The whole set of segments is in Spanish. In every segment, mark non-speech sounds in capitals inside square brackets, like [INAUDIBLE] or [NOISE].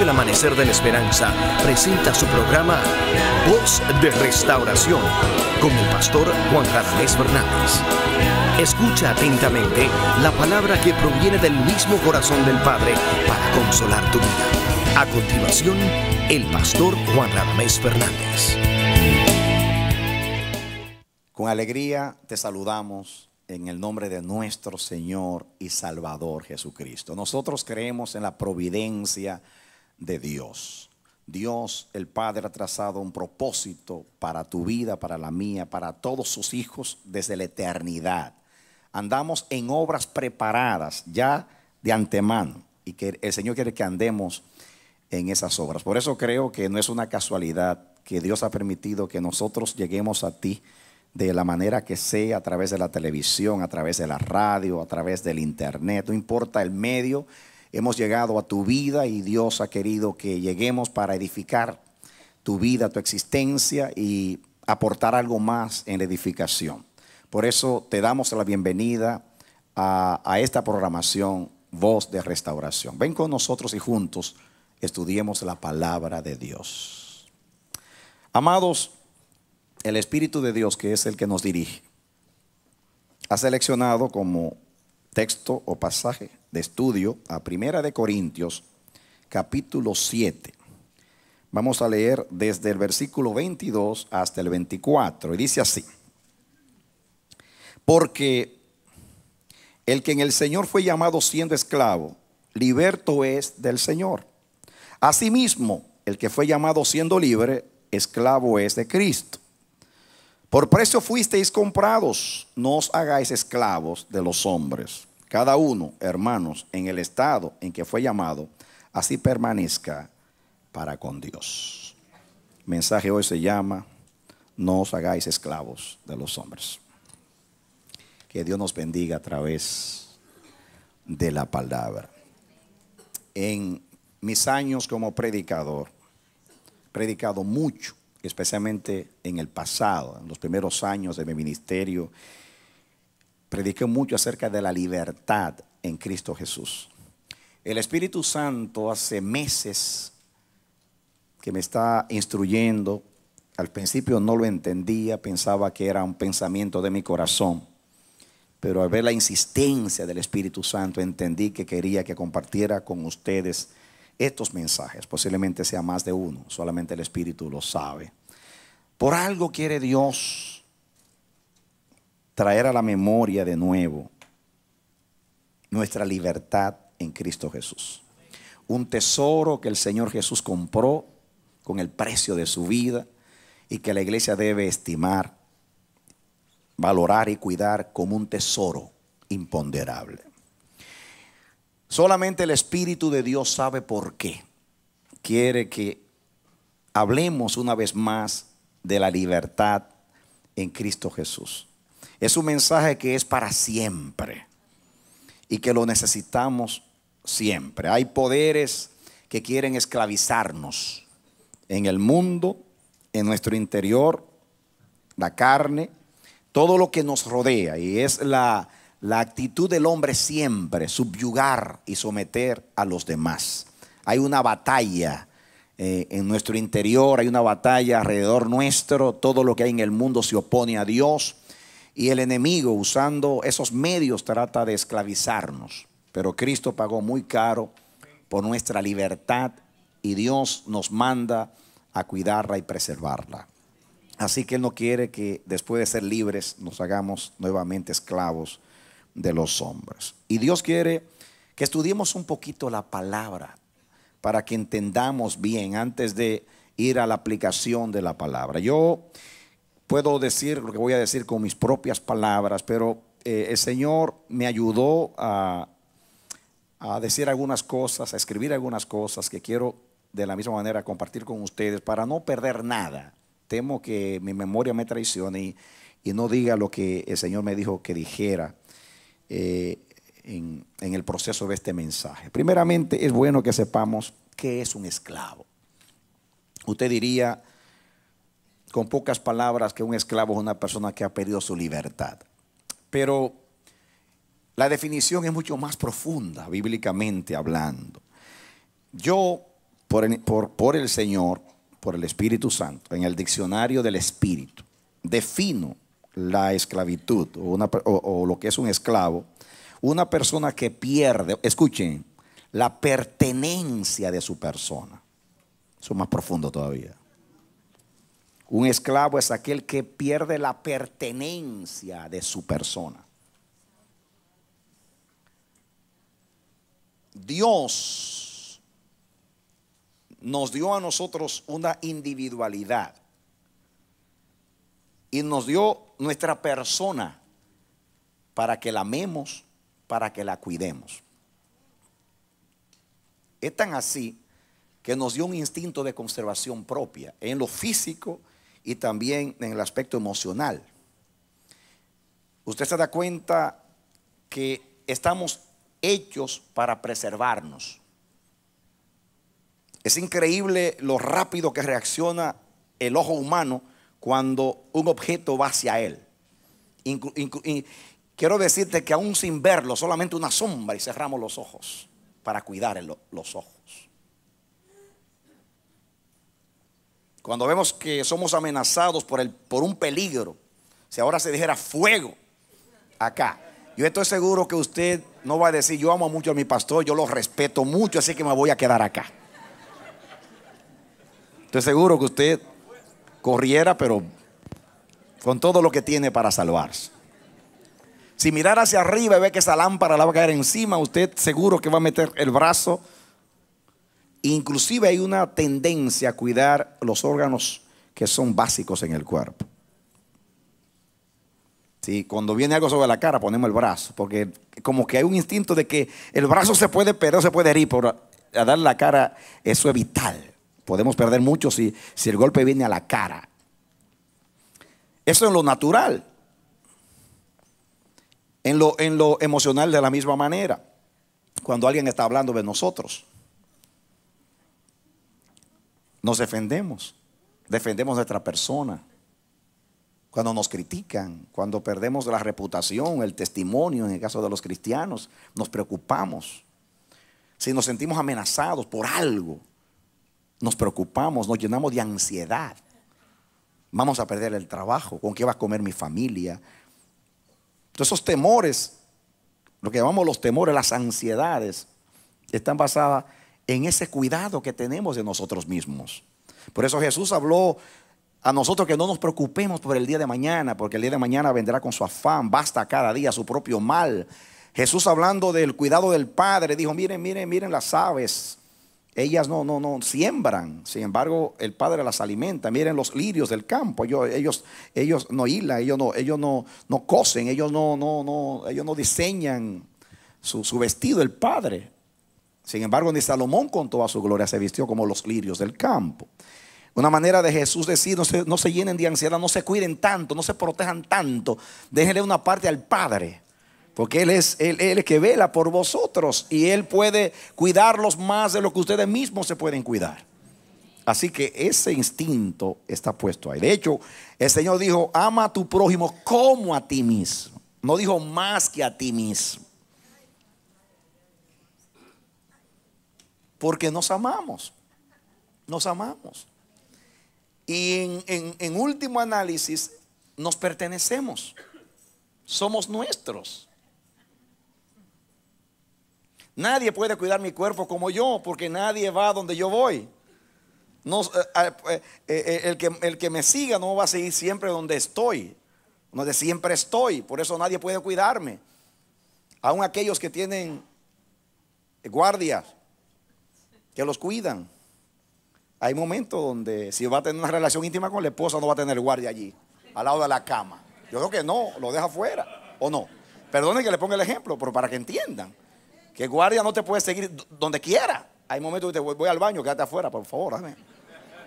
El Amanecer de la Esperanza presenta su programa Voz de Restauración con el pastor Juan Radamés Fernández. Escucha atentamente la palabra que proviene del mismo corazón del Padre para consolar tu vida. A continuación, el pastor Juan Radamés Fernández. Con alegría te saludamos en el nombre de nuestro Señor y Salvador Jesucristo. Nosotros creemos en la providencia de Dios. Dios, el Padre, ha trazado un propósito para tu vida, para la mía, para todos sus hijos desde la eternidad. Andamos en obras preparadas ya de antemano y que el Señor quiere que andemos en esas obras. Por eso creo que no es una casualidad que Dios ha permitido que nosotros lleguemos a ti de la manera que sea, a través de la televisión, a través de la radio, a través del internet, no importa el medio, Hemos llegado a tu vida y Dios ha querido que lleguemos para edificar tu vida, tu existencia y aportar algo más en la edificación. Por eso te damos la bienvenida a, a esta programación Voz de Restauración. Ven con nosotros y juntos estudiemos la palabra de Dios. Amados, el Espíritu de Dios, que es el que nos dirige, ha seleccionado como texto o pasaje de estudio a Primera de Corintios, capítulo 7. Vamos a leer desde el versículo 22 hasta el 24 y dice así. Porque el que en el Señor fue llamado siendo esclavo, liberto es del Señor. Asimismo, el que fue llamado siendo libre, esclavo es de Cristo. Por precio fuisteis comprados, no os hagáis esclavos de los hombres cada uno, hermanos, en el estado en que fue llamado, así permanezca para con Dios. El mensaje hoy se llama, no os hagáis esclavos de los hombres. Que Dios nos bendiga a través de la palabra. En mis años como predicador, predicado mucho, especialmente en el pasado, en los primeros años de mi ministerio prediqué mucho acerca de la libertad en Cristo Jesús. El Espíritu Santo hace meses que me está instruyendo. Al principio no lo entendía, pensaba que era un pensamiento de mi corazón. Pero al ver la insistencia del Espíritu Santo, entendí que quería que compartiera con ustedes estos mensajes. Posiblemente sea más de uno, solamente el Espíritu lo sabe. Por algo quiere Dios traer a la memoria de nuevo nuestra libertad en Cristo Jesús. Un tesoro que el Señor Jesús compró con el precio de su vida y que la iglesia debe estimar, valorar y cuidar como un tesoro imponderable. Solamente el Espíritu de Dios sabe por qué. Quiere que hablemos una vez más de la libertad en Cristo Jesús. Es un mensaje que es para siempre y que lo necesitamos siempre. Hay poderes que quieren esclavizarnos en el mundo, en nuestro interior, la carne, todo lo que nos rodea. Y es la, actitud del hombre siempre, subyugar y someter a los demás. Hay una batalla eh, en nuestro interior, hay una batalla alrededor nuestro, todo lo que hay en el mundo se opone a Dios y el enemigo usando esos medios trata de esclavizarnos. Pero Cristo pagó muy caro por nuestra libertad y Dios nos manda a cuidarla y preservarla. Así que Él no quiere que después de ser libres nos hagamos nuevamente esclavos de los hombres. Y Dios quiere que estudiemos un poquito la palabra para que entendamos bien antes de ir a la aplicación de la palabra. Yo puedo decir lo que voy a decir con mis propias palabras, pero eh, el Señor me ayudó a, decir algunas cosas, a escribir algunas cosas que quiero de la misma manera compartir con ustedes para no perder nada. Temo que mi memoria me traicione y, no diga lo que el Señor me dijo que dijera eh, en, en, el proceso de este mensaje. Primeramente, es bueno que sepamos qué es un esclavo. Usted diría, con pocas palabras que un esclavo es una persona que ha perdido su libertad. Pero la definición es mucho más profunda, bíblicamente hablando. Yo, por el, Señor, por el Espíritu Santo, en el diccionario del Espíritu, defino la esclavitud o, o, lo que es un esclavo, una persona que pierde, escuchen, la pertenencia de su persona. Eso es más profundo todavía. Un esclavo es aquel que pierde la pertenencia de su persona. Dios nos dio a nosotros una individualidad y nos dio nuestra persona para que la amemos, para que la cuidemos. Es tan así que nos dio un instinto de conservación propia en lo físico, y también en el aspecto emocional. Usted se da cuenta que estamos hechos para preservarnos. Es increíble lo rápido que reacciona el ojo humano cuando un objeto va hacia él. quiero decirte que aún sin verlo, solamente una sombra y cerramos los ojos para cuidar los ojos. Cuando vemos que somos amenazados por, el, por un peligro, si ahora se dijera fuego acá, yo estoy seguro que usted no va a decir, yo amo mucho a mi pastor, yo lo respeto mucho, así que me voy a quedar acá. Estoy seguro que usted corriera, pero con todo lo que tiene para salvarse. Si mirara hacia arriba y ve que esa lámpara la va a caer encima, usted seguro que va a meter el brazo Inclusive hay una tendencia a cuidar los órganos que son básicos en el cuerpo. si cuando viene algo sobre la cara ponemos el brazo, porque como que hay un instinto de que el brazo se puede perder, se puede herir, pero a dar la cara eso es vital. Podemos perder mucho si, si el golpe viene a la cara. Eso es lo natural. En lo, en lo emocional de la misma manera. Cuando alguien está hablando de nosotros. Nos defendemos, defendemos nuestra persona. Cuando nos critican, cuando perdemos la reputación, el testimonio, en el caso de los cristianos, nos preocupamos. Si nos sentimos amenazados por algo, nos preocupamos, nos llenamos de ansiedad. Vamos a perder el trabajo, con qué va a comer mi familia. Entonces esos temores, lo que llamamos los temores, las ansiedades, están basadas en ese cuidado que tenemos de nosotros mismos. Por eso Jesús habló a nosotros que no nos preocupemos por el día de mañana, porque el día de mañana vendrá con su afán, basta cada día su propio mal. Jesús hablando del cuidado del Padre, dijo, miren, miren, miren las aves, ellas no, no, no siembran, sin embargo el Padre las alimenta, miren los lirios del campo, ellos, ellos, ellos no hilan, ellos no, ellos no, no cosen, ellos no, no, no, ellos no diseñan su vestido, el Padre. Sin embargo, ni Salomón con toda su gloria se vistió como los lirios del campo. Una manera de Jesús decir, no se, no se llenen de ansiedad, no se cuiden tanto, no se protejan tanto. Déjenle una parte al Padre. Porque Él es el que vela por vosotros y Él puede cuidarlos más de lo que ustedes mismos se pueden cuidar. Así que ese instinto está puesto ahí. De hecho, el Señor dijo, ama a tu prójimo como a ti mismo. No dijo más que a ti mismo. Porque nos amamos. Nos amamos. Y en, último análisis, nos pertenecemos. Somos nuestros. Nadie puede cuidar mi cuerpo como yo, porque nadie va donde yo voy. Eh, eh, eh, el, que, el, que, me siga no va a seguir siempre donde estoy, donde siempre estoy. Por eso nadie puede cuidarme. Aún aquellos que tienen guardias los cuidan. Hay momentos donde si va a tener una relación íntima con la esposa no va a tener guardia allí, al lado de la cama. Yo creo que no, lo deja fuera, ¿o no? Perdone que le ponga el ejemplo, pero para que entiendan que guardia no te puede seguir donde quiera. Hay momentos que te voy, al baño, quédate afuera, por favor,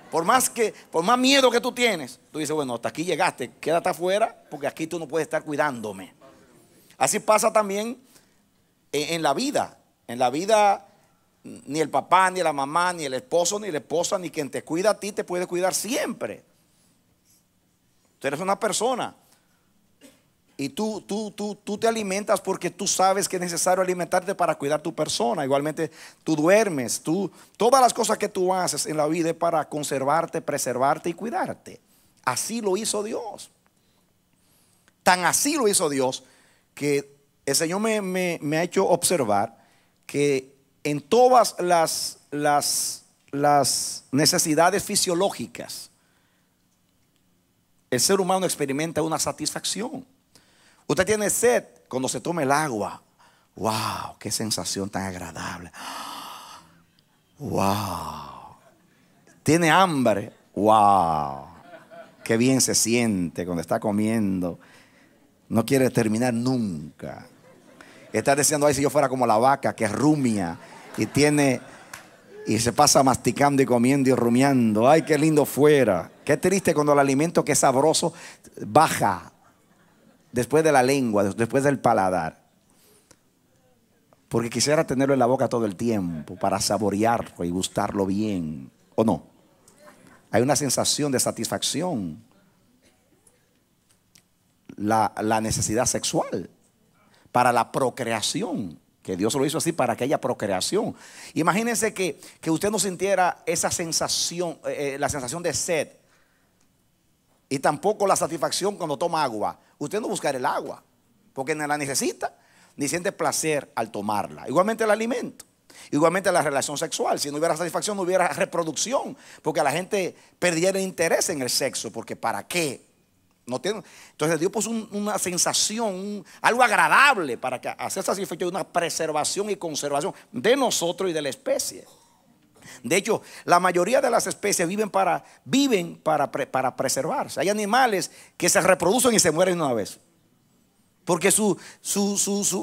Por más, que, por más miedo que tú tienes, tú dices, bueno, hasta aquí llegaste, quédate afuera porque aquí tú no puedes estar cuidándome. Así pasa también en la vida. En la vida ni el papá, ni la mamá, ni el esposo, ni la esposa, ni quien te cuida a ti te puede cuidar siempre. Tú eres una persona. Y tú, tú, tú, tú te alimentas porque tú sabes que es necesario alimentarte para cuidar tu persona. Igualmente, tú duermes, tú, todas las cosas que tú haces en la vida es para conservarte, preservarte y cuidarte. Así lo hizo Dios. Tan así lo hizo Dios que el Señor me, me ha hecho observar que en todas las, necesidades fisiológicas, el ser humano experimenta una satisfacción. Usted tiene sed cuando se toma el agua. ¡Wow! ¡Qué sensación tan agradable! ¡Wow! Tiene hambre. ¡Wow! ¡Qué bien se siente cuando está comiendo! No quiere terminar nunca. Está diciendo ahí si yo fuera como la vaca que rumia y tiene y se pasa masticando y comiendo y rumiando. Ay, qué lindo fuera. Qué triste cuando el alimento que es sabroso baja después de la lengua, después del paladar. Porque quisiera tenerlo en la boca todo el tiempo para saborearlo y gustarlo bien, ¿o no? Hay una sensación de satisfacción. La, la necesidad sexual para la procreación que Dios lo hizo así para aquella procreación. Imagínense que, usted no sintiera esa sensación, eh, eh, la sensación de sed, y tampoco la satisfacción cuando toma agua. Usted no buscaría el agua, porque no la necesita, ni siente placer al tomarla. Igualmente el alimento. Igualmente la relación sexual, si no hubiera satisfacción no hubiera reproducción, porque la gente perdiera interés en el sexo, porque ¿para qué? Entonces Dios puso una sensación, algo agradable para que hacer de una preservación y conservación de nosotros y de la especie. De hecho, la mayoría de las especies viven para, viven para, para preservarse. Hay animales que se reproducen y se mueren una vez. Porque su,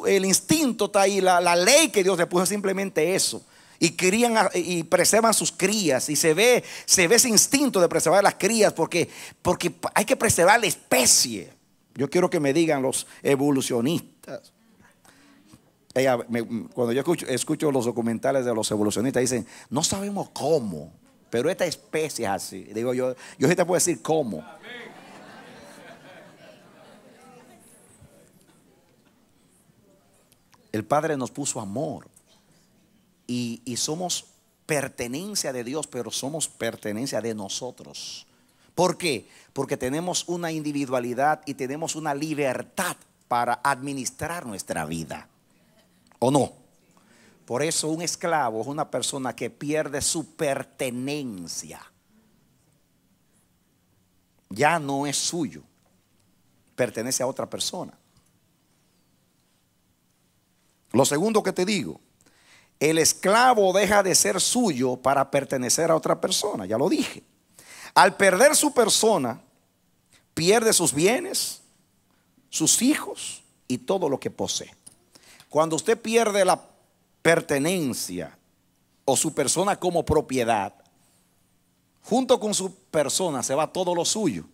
el instinto está ahí, la, la ley que Dios le puso es simplemente eso y y preservan sus crías y se ve se ve ese instinto de preservar las crías porque porque hay que preservar la especie. Yo quiero que me digan los evolucionistas. cuando yo escucho, los documentales de los evolucionistas dicen, "No sabemos cómo, pero esta especie es así." Digo yo, yo sí te puedo decir cómo. El Padre nos puso amor y, somos pertenencia de Dios, pero somos pertenencia de nosotros. ¿Por qué? Porque tenemos una individualidad y tenemos una libertad para administrar nuestra vida. ¿O no? Por eso un esclavo es una persona que pierde su pertenencia. Ya no es suyo. Pertenece a otra persona. Lo segundo que te digo, el esclavo deja de ser suyo para pertenecer a otra persona, ya lo dije. Al perder su persona, pierde sus bienes, sus hijos y todo lo que posee. Cuando usted pierde la pertenencia o su persona como propiedad, junto con su persona se va todo lo suyo.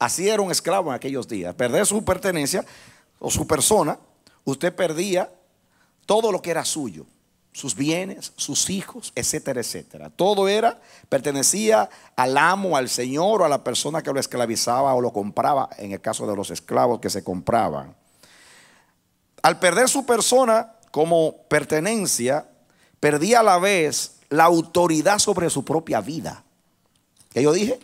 Así era un esclavo en aquellos días. Perder su pertenencia o su persona, usted perdía todo lo que era suyo sus bienes, sus hijos, etcétera, etcétera. Todo era, pertenecía al amo, al señor o a la persona que lo esclavizaba o lo compraba, en el caso de los esclavos que se compraban. Al perder su persona como pertenencia, perdía a la vez la autoridad sobre su propia vida. ¿Qué yo dije?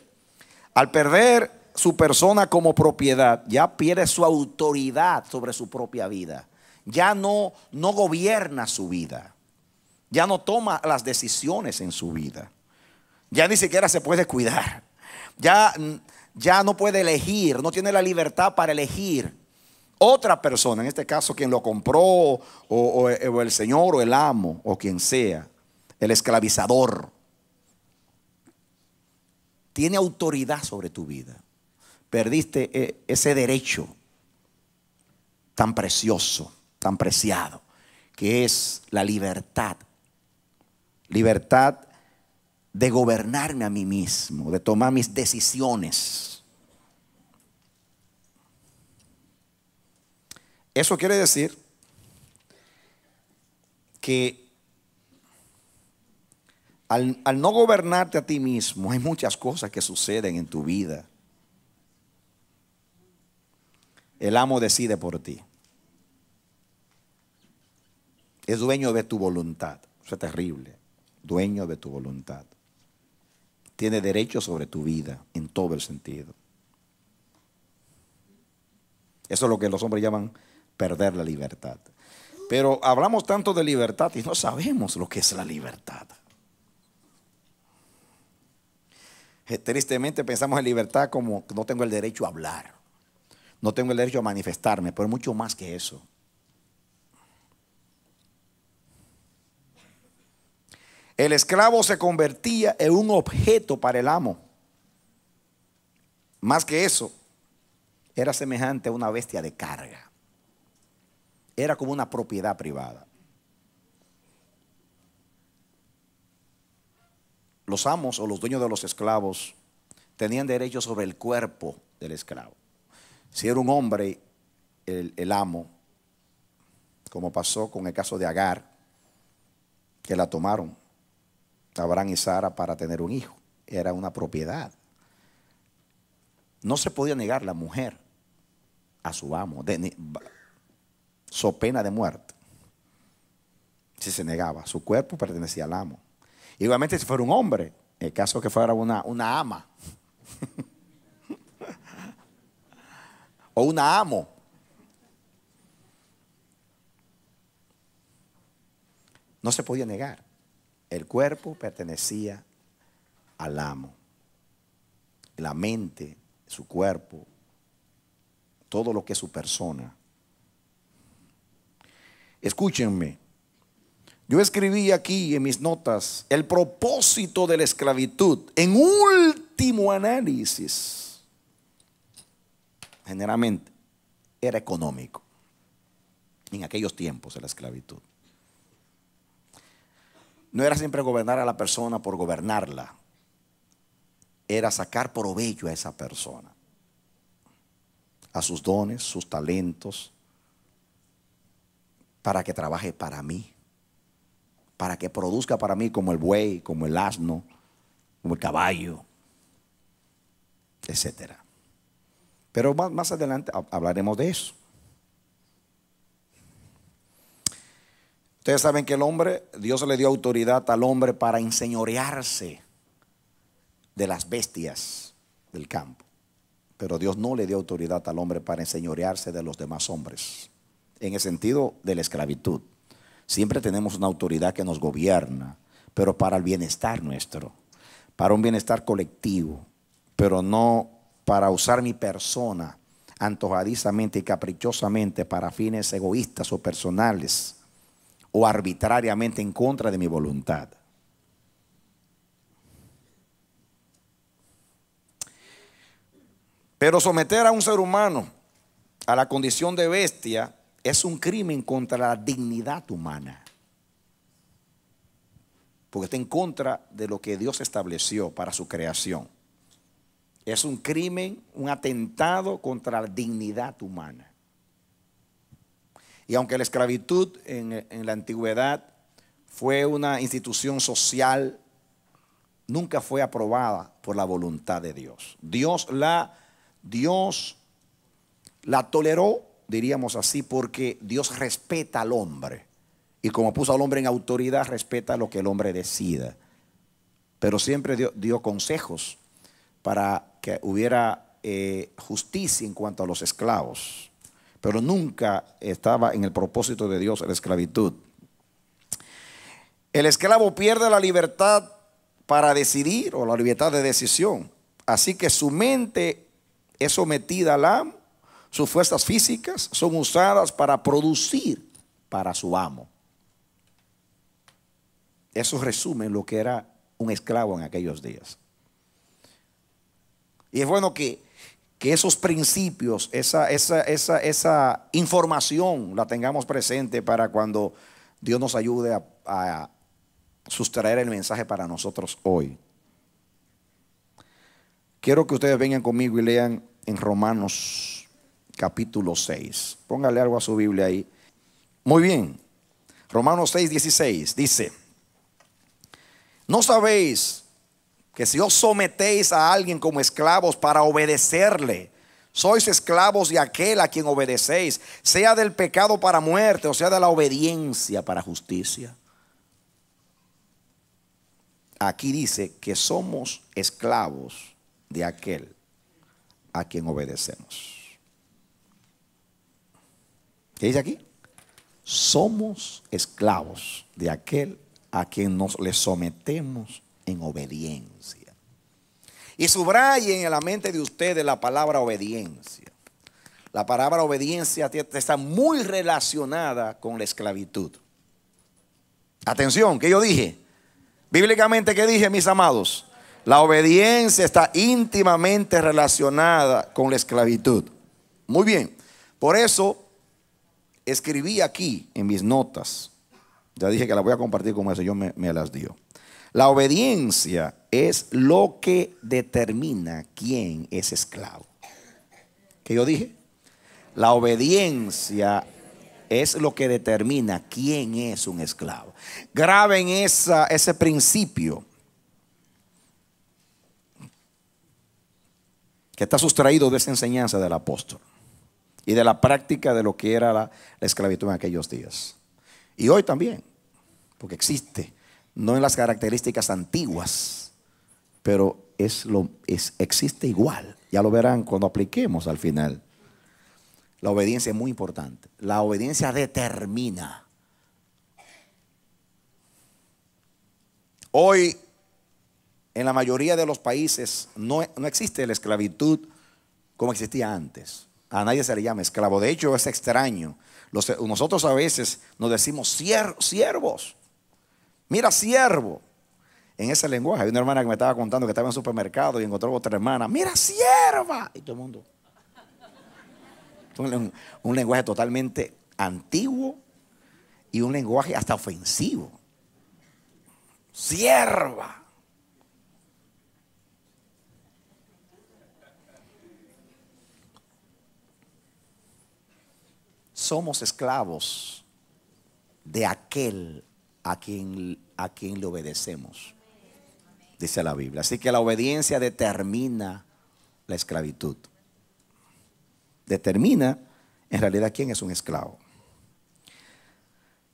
Al perder su persona como propiedad, ya pierde su autoridad sobre su propia vida. Ya no, no gobierna su vida. Ya no toma las decisiones en su vida. Ya ni siquiera se puede cuidar. Ya, mm, ya no puede elegir, no tiene la libertad para elegir. Otra persona, en este caso quien lo compró, o, o eh, el señor, o el amo, o quien sea, el esclavizador, tiene autoridad sobre tu vida. Perdiste eh, ese derecho tan precioso, tan preciado, que es la libertad libertad de gobernarme a mí mismo, de tomar mis decisiones. Eso quiere decir que al, no gobernarte a ti mismo, hay muchas cosas que suceden en tu vida. El amo decide por ti. Es dueño de tu voluntad. Eso es terrible dueño de tu voluntad. Tiene derecho sobre tu vida en todo el sentido. Eso es lo que los hombres llaman perder la libertad. Pero hablamos tanto de libertad y no sabemos lo que es la libertad. Eh, tristemente pensamos en libertad como no tengo el derecho a hablar, no tengo el derecho a manifestarme, pero mucho más que eso. El esclavo se convertía en un objeto para el amo. Más que eso, era semejante a una bestia de carga. Era como una propiedad privada. Los amos o los dueños de los esclavos tenían derecho sobre el cuerpo del esclavo. Si era un hombre, el, el amo, como pasó con el caso de Agar, que la tomaron Abraham y Sara para tener un hijo. Era una propiedad. No se podía negar la mujer a su amo, de, so pena de muerte. Si se negaba, su cuerpo pertenecía al amo. Igualmente si fuera un hombre, en el caso que fuera una, una ama [LAUGHS] o una amo. No se podía negar. El cuerpo pertenecía al amo. La mente, su cuerpo, todo lo que es su persona. Escúchenme. Yo escribí aquí en mis notas el propósito de la esclavitud en último análisis. Generalmente era económico. En aquellos tiempos de la esclavitud. No era siempre gobernar a la persona por gobernarla. Era sacar provecho a esa persona. A sus dones, sus talentos. Para que trabaje para mí. Para que produzca para mí como el buey, como el asno, como el caballo, etcétera. Pero más, más adelante hablaremos de eso. Ustedes saben que el hombre, Dios le dio autoridad al hombre para enseñorearse de las bestias del campo. Pero Dios no le dio autoridad al hombre para enseñorearse de los demás hombres, en el sentido de la esclavitud. Siempre tenemos una autoridad que nos gobierna, pero para el bienestar nuestro, para un bienestar colectivo, pero no para usar mi persona antojadizamente y caprichosamente para fines egoístas o personales o arbitrariamente en contra de mi voluntad. Pero someter a un ser humano a la condición de bestia es un crimen contra la dignidad humana. Porque está en contra de lo que Dios estableció para su creación. Es un crimen, un atentado contra la dignidad humana. Y aunque la esclavitud en, la antigüedad fue una institución social, nunca fue aprobada por la voluntad de Dios. Dios la, Dios la toleró, diríamos así, porque Dios respeta al hombre. Y como puso al hombre en autoridad, respeta lo que el hombre decida. Pero siempre dio, consejos para que hubiera eh, justicia en cuanto a los esclavos pero nunca estaba en el propósito de Dios la esclavitud. El esclavo pierde la libertad para decidir o la libertad de decisión. Así que su mente es sometida al amo, sus fuerzas físicas son usadas para producir para su amo. Eso resume lo que era un esclavo en aquellos días. Y es bueno que que esos principios, esa, esa, información la tengamos presente para cuando Dios nos ayude a, a sustraer el mensaje para nosotros hoy. Quiero que ustedes vengan conmigo y lean en Romanos capítulo 6. Póngale algo a su Biblia ahí. Muy bien. Romanos 6, 16 dice, no sabéis que si os sometéis a alguien como esclavos para obedecerle, sois esclavos de aquel a quien obedecéis, sea del pecado para muerte o sea de la obediencia para justicia. Aquí dice que somos esclavos de aquel a quien obedecemos. ¿Qué dice aquí? Somos esclavos de aquel a quien nos le sometemos en obediencia. Y subrayen en la mente de ustedes la palabra obediencia. La palabra obediencia está muy relacionada con la esclavitud. Atención, que yo dije. Bíblicamente, que dije, mis amados? La obediencia está íntimamente relacionada con la esclavitud. Muy bien. Por eso escribí aquí en mis notas. Ya dije que las voy a compartir con el Yo me las dio. La obediencia es lo que determina quién es esclavo. ¿Qué yo dije? La obediencia es lo que determina quién es un esclavo. Graben esa, ese principio que está sustraído de esa enseñanza del apóstol y de la práctica de lo que era la esclavitud en aquellos días. Y hoy también, porque existe no en las características antiguas, pero es lo, es, existe igual. Ya lo verán cuando apliquemos al final. La obediencia es muy importante. La obediencia determina. Hoy, en la mayoría de los países, no, existe la esclavitud como existía antes. A nadie se le llama esclavo. De hecho, es extraño. nosotros a veces nos decimos siervos. Mira, siervo. En ese lenguaje, hay una hermana que me estaba contando que estaba en un supermercado y encontró otra hermana. Mira, sierva. Y todo el mundo. un lenguaje totalmente antiguo y un lenguaje hasta ofensivo. Sierva. somos esclavos de aquel a quien, a le obedecemos, dice la Biblia. Así que la obediencia determina la esclavitud. Determina en realidad quién es un esclavo.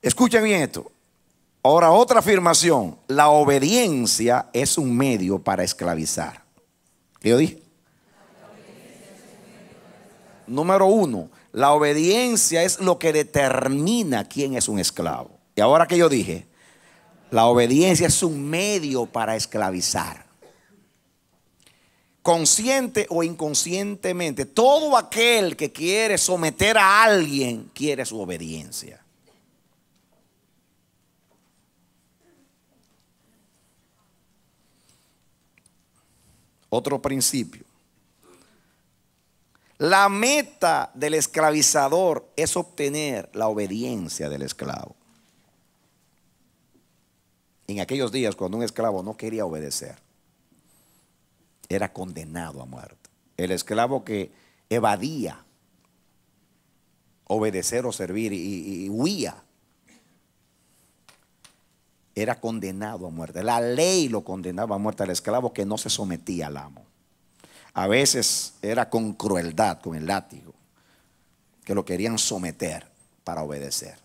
Escuchen esto. Ahora otra afirmación. La obediencia es un medio para esclavizar. ¿Qué yo dije? Número uno, la obediencia es lo que determina quién es un esclavo. Y ahora que yo dije, la obediencia es un medio para esclavizar. Consciente o inconscientemente, todo aquel que quiere someter a alguien quiere su obediencia. Otro principio. La meta del esclavizador es obtener la obediencia del esclavo en aquellos días cuando un esclavo no quería obedecer, era condenado a muerte. El esclavo que evadía obedecer o servir y, huía, era condenado a muerte. La ley lo condenaba a muerte al esclavo que no se sometía al amo. A veces era con crueldad, con el látigo, que lo querían someter para obedecer.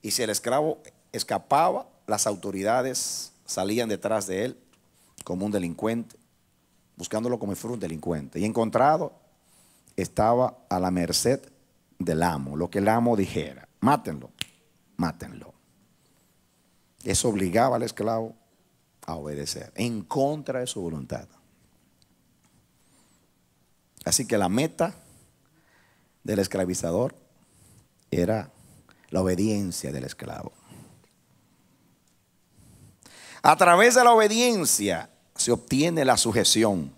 Y si el esclavo escapaba, las autoridades salían detrás de él como un delincuente, buscándolo como si fuera delincuente. Y encontrado, estaba a la merced del amo, lo que el amo dijera, mátenlo, mátenlo. Eso obligaba al esclavo a obedecer, en contra de su voluntad. Así que la meta del esclavizador era la obediencia del esclavo. A través de la obediencia se obtiene la sujeción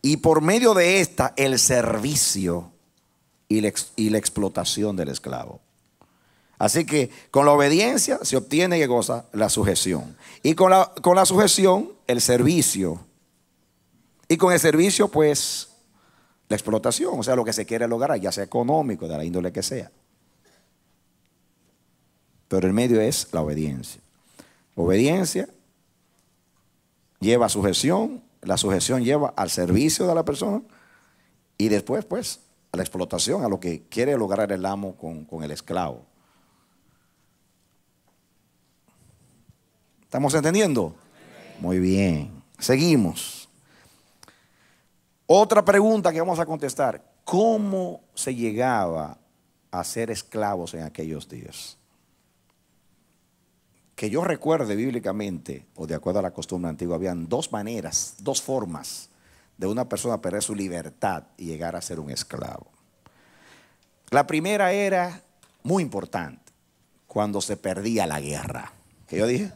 y por medio de esta el servicio y la, explotación del esclavo. Así que con la obediencia se obtiene y goza la sujeción. Y con la, con la sujeción, el servicio. Y con el servicio, pues, la explotación. O sea, lo que se quiere lograr, ya sea económico, de la índole que sea. Pero el medio es la obediencia. Obediencia lleva a sujeción, la sujeción lleva al servicio de la persona y después, pues, a la explotación, a lo que quiere lograr el amo con, el esclavo. ¿Estamos entendiendo? Muy bien. Seguimos. Otra pregunta que vamos a contestar. ¿Cómo se llegaba a ser esclavos en aquellos días? que yo recuerde bíblicamente, o de acuerdo a la costumbre antigua, habían dos maneras, dos formas de una persona perder su libertad y llegar a ser un esclavo. La primera era muy importante, cuando se perdía la guerra. ¿Qué yo dije?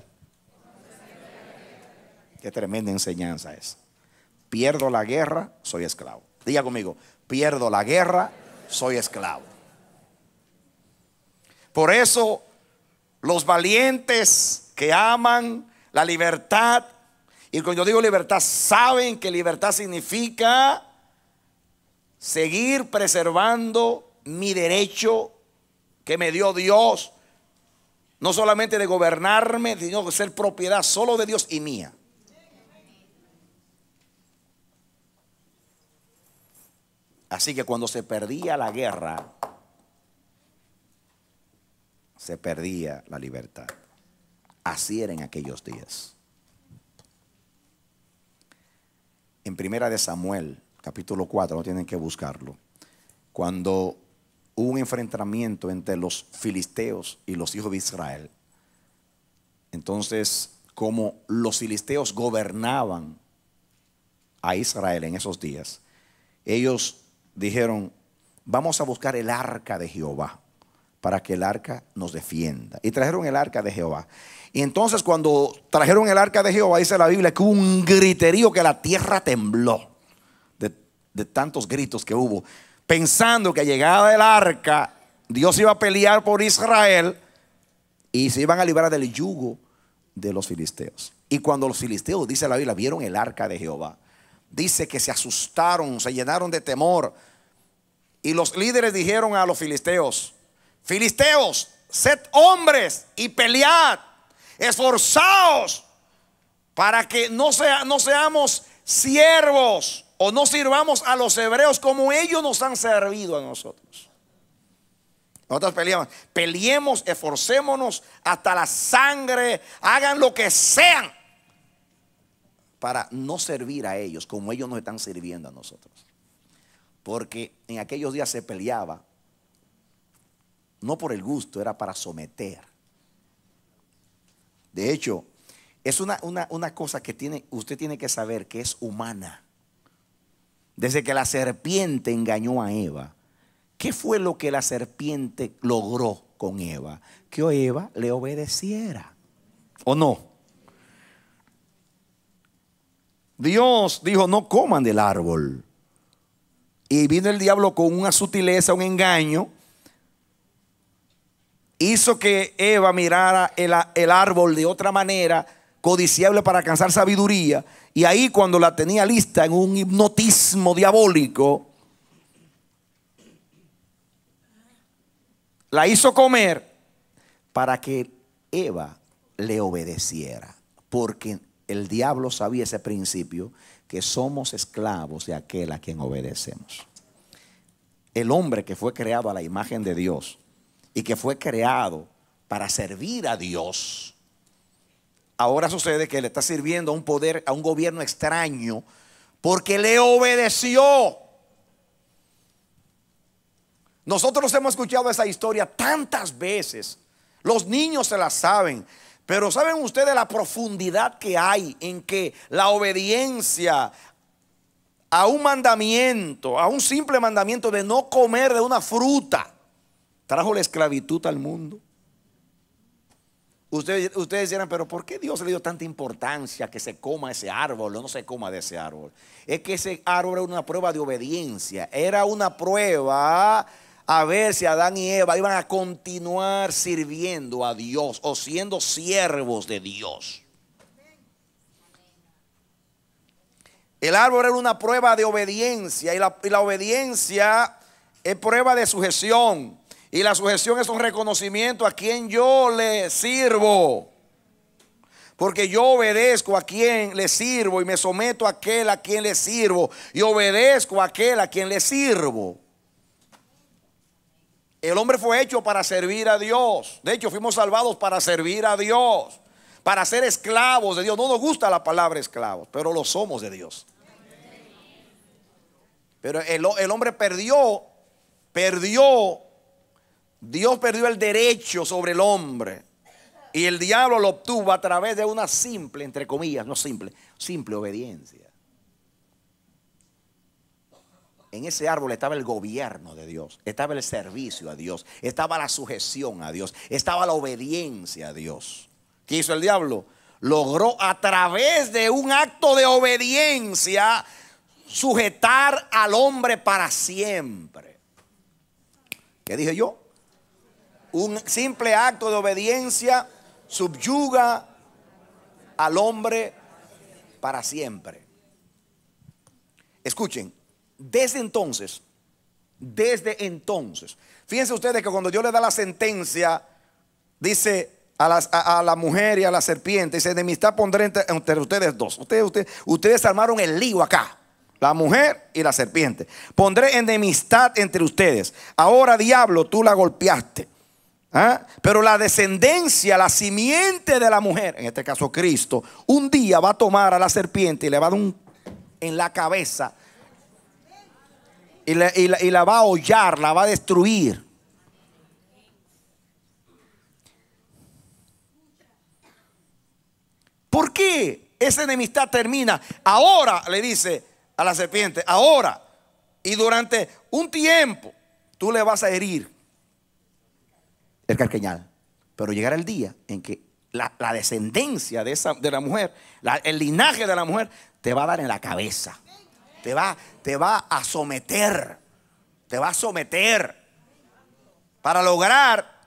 Qué tremenda enseñanza es. Pierdo la guerra, soy esclavo. Diga conmigo, pierdo la guerra, soy esclavo. Por eso los valientes que aman la libertad. Y cuando yo digo libertad, saben que libertad significa seguir preservando mi derecho que me dio Dios, no solamente de gobernarme, sino de ser propiedad solo de Dios y mía. Así que cuando se perdía la guerra, se perdía la libertad. Así era en aquellos días. En primera de Samuel, capítulo 4, no tienen que buscarlo. Cuando hubo un enfrentamiento entre los filisteos y los hijos de Israel, entonces como los filisteos gobernaban a Israel en esos días, ellos dijeron, vamos a buscar el arca de Jehová para que el arca nos defienda. Y trajeron el arca de Jehová. Y entonces cuando trajeron el arca de Jehová, dice la Biblia, que hubo un griterío que la tierra tembló de, tantos gritos que hubo. Pensando que llegada el arca, Dios iba a pelear por Israel y se iban a librar del yugo de los filisteos. Y cuando los filisteos, dice la Biblia, vieron el arca de Jehová, dice que se asustaron, se llenaron de temor. Y los líderes dijeron a los filisteos, Filisteos, sed hombres y pelead, esforzaos para que no, seamos siervos o no sirvamos a los hebreos como ellos nos han servido a nosotros. Nosotros peleamos, peleemos, esforcémonos hasta la sangre, hagan lo que sean para no servir a ellos como ellos nos están sirviendo a nosotros. Porque en aquellos días se peleaba no por el gusto, era para someter. De hecho, es una, cosa que tiene, usted tiene que saber que es humana. Desde que la serpiente engañó a Eva, ¿qué fue lo que la serpiente logró con Eva? Que Eva le obedeciera. ¿O no? Dios dijo, no coman del árbol. Y vino el diablo con una sutileza, un engaño, hizo que Eva mirara el, árbol de otra manera, codiciable para alcanzar sabiduría. Y ahí cuando la tenía lista en un hipnotismo diabólico, la hizo comer para que Eva le obedeciera. Porque el diablo sabía ese principio, que somos esclavos de aquel a quien obedecemos. El hombre que fue creado a la imagen de Dios y que fue creado para servir a Dios, ahora sucede que le está sirviendo a un poder, a un gobierno extraño, porque le obedeció. Nosotros hemos escuchado esa historia tantas veces. Los niños se la saben. Pero ¿saben ustedes la profundidad que hay en que la obediencia a un mandamiento, a un simple mandamiento de no comer de una fruta, Trajo la esclavitud al mundo. Ustedes, ustedes dirán, pero ¿por qué Dios le dio tanta importancia que se coma ese árbol o no se coma de ese árbol? Es que ese árbol era una prueba de obediencia, era una prueba a ver si Adán y Eva iban a continuar sirviendo a Dios o siendo siervos de Dios. El árbol era una prueba de obediencia y la, y la obediencia es prueba de sujeción. Y la sujeción es un reconocimiento a quien yo le sirvo. Porque yo obedezco a quien le sirvo y me someto a aquel a quien le sirvo. Y obedezco a aquel a quien le sirvo. El hombre fue hecho para servir a Dios. De hecho, fuimos salvados para servir a Dios. Para ser esclavos de Dios. No nos gusta la palabra esclavos, pero lo somos de Dios. Pero el, el hombre perdió, perdió Dios perdió el derecho sobre el hombre. Y el diablo lo obtuvo a través de una simple, entre comillas, no simple, simple obediencia. En ese árbol estaba el gobierno de Dios, estaba el servicio a Dios, estaba la sujeción a Dios, estaba la obediencia a Dios. ¿Qué hizo el diablo? Logró a través de un acto de obediencia sujetar al hombre para siempre. ¿Qué dije yo? Un simple acto de obediencia subyuga al hombre para siempre. Escuchen, desde entonces, desde entonces, fíjense ustedes que cuando Dios le da la sentencia, dice a, la mujer y a la serpiente, dice, enemistad pondré entre, ustedes dos. Ustedes, ustedes, ustedes armaron el lío acá. La mujer y la serpiente. Pondré enemistad entre ustedes. Ahora, diablo, tú la golpeaste ¿Ah? Pero la descendencia, la simiente de la mujer, en este caso Cristo, un día va a tomar a la serpiente y le va a dar un en la cabeza y la, y la va a hollar, la va a destruir. ¿Por qué esa enemistad termina? Ahora le dice a la serpiente, ahora y durante un tiempo tú le vas a herir. Pero llegará el día en que la, descendencia de, esa, de la mujer, el linaje de la mujer, te va a dar en la cabeza. Te va, te va a someter. Te va a someter. Para lograr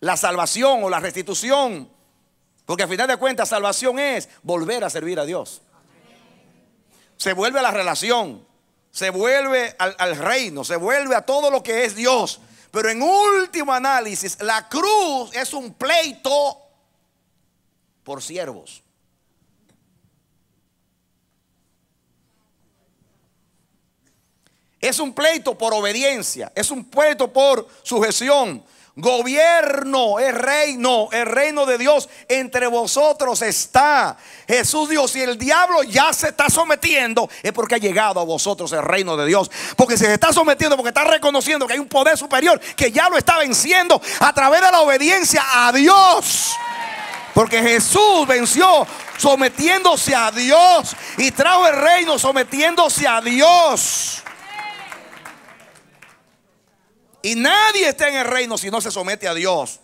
la salvación o la restitución. Porque al final de cuentas, salvación es volver a servir a Dios. Se vuelve a la relación. Se vuelve al reino. Se vuelve a todo lo que es Dios. Pero en último análisis, la cruz es un pleito por siervos. Es un pleito por obediencia, es un pleito por sujeción, Gobierno el reino, el reino de Dios entre vosotros está. Jesús Dios, si el diablo ya se está sometiendo, es porque ha llegado a vosotros el reino de Dios. Porque se está sometiendo, porque está reconociendo que hay un poder superior que ya lo está venciendo a través de la obediencia a Dios. Porque Jesús venció sometiéndose a Dios y trajo el reino sometiéndose a Dios. Y nadie está en el reino si no se somete a Dios.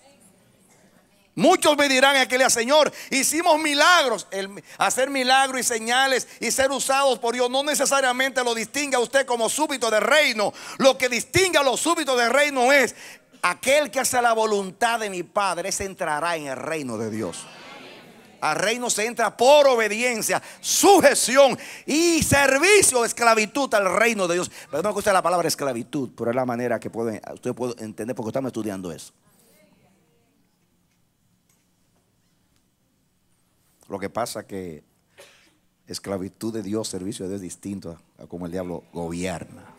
Muchos me dirán aquel Señor, hicimos milagros. hacer milagros y señales y ser usados por Dios no necesariamente lo distingue a usted como súbito de reino. Lo que distingue a los súbitos de reino es aquel que hace la voluntad de mi Padre, ese entrará en el reino de Dios. Al reino se entra por obediencia, sujeción y servicio, esclavitud al reino de Dios. Pero no me gusta la palabra esclavitud, pero es la manera que pueden, usted puede entender porque estamos estudiando eso. Lo que pasa que esclavitud de Dios, servicio de Dios es distinto a como el diablo gobierna.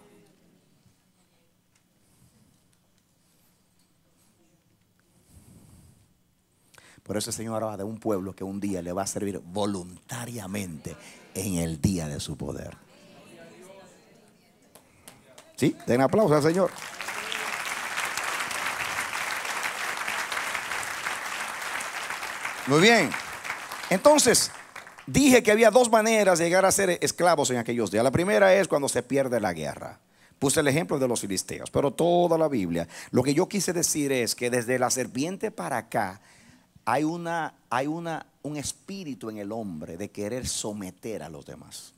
Por eso el Señor habla de un pueblo que un día le va a servir voluntariamente en el día de su poder. ¿Sí? Den aplauso al Señor. Muy bien. Entonces, dije que había dos maneras de llegar a ser esclavos en aquellos días. La primera es cuando se pierde la guerra. Puse el ejemplo de los filisteos, pero toda la Biblia. Lo que yo quise decir es que desde la serpiente para acá, hay, una, hay una, un espíritu en el hombre de querer someter a los demás.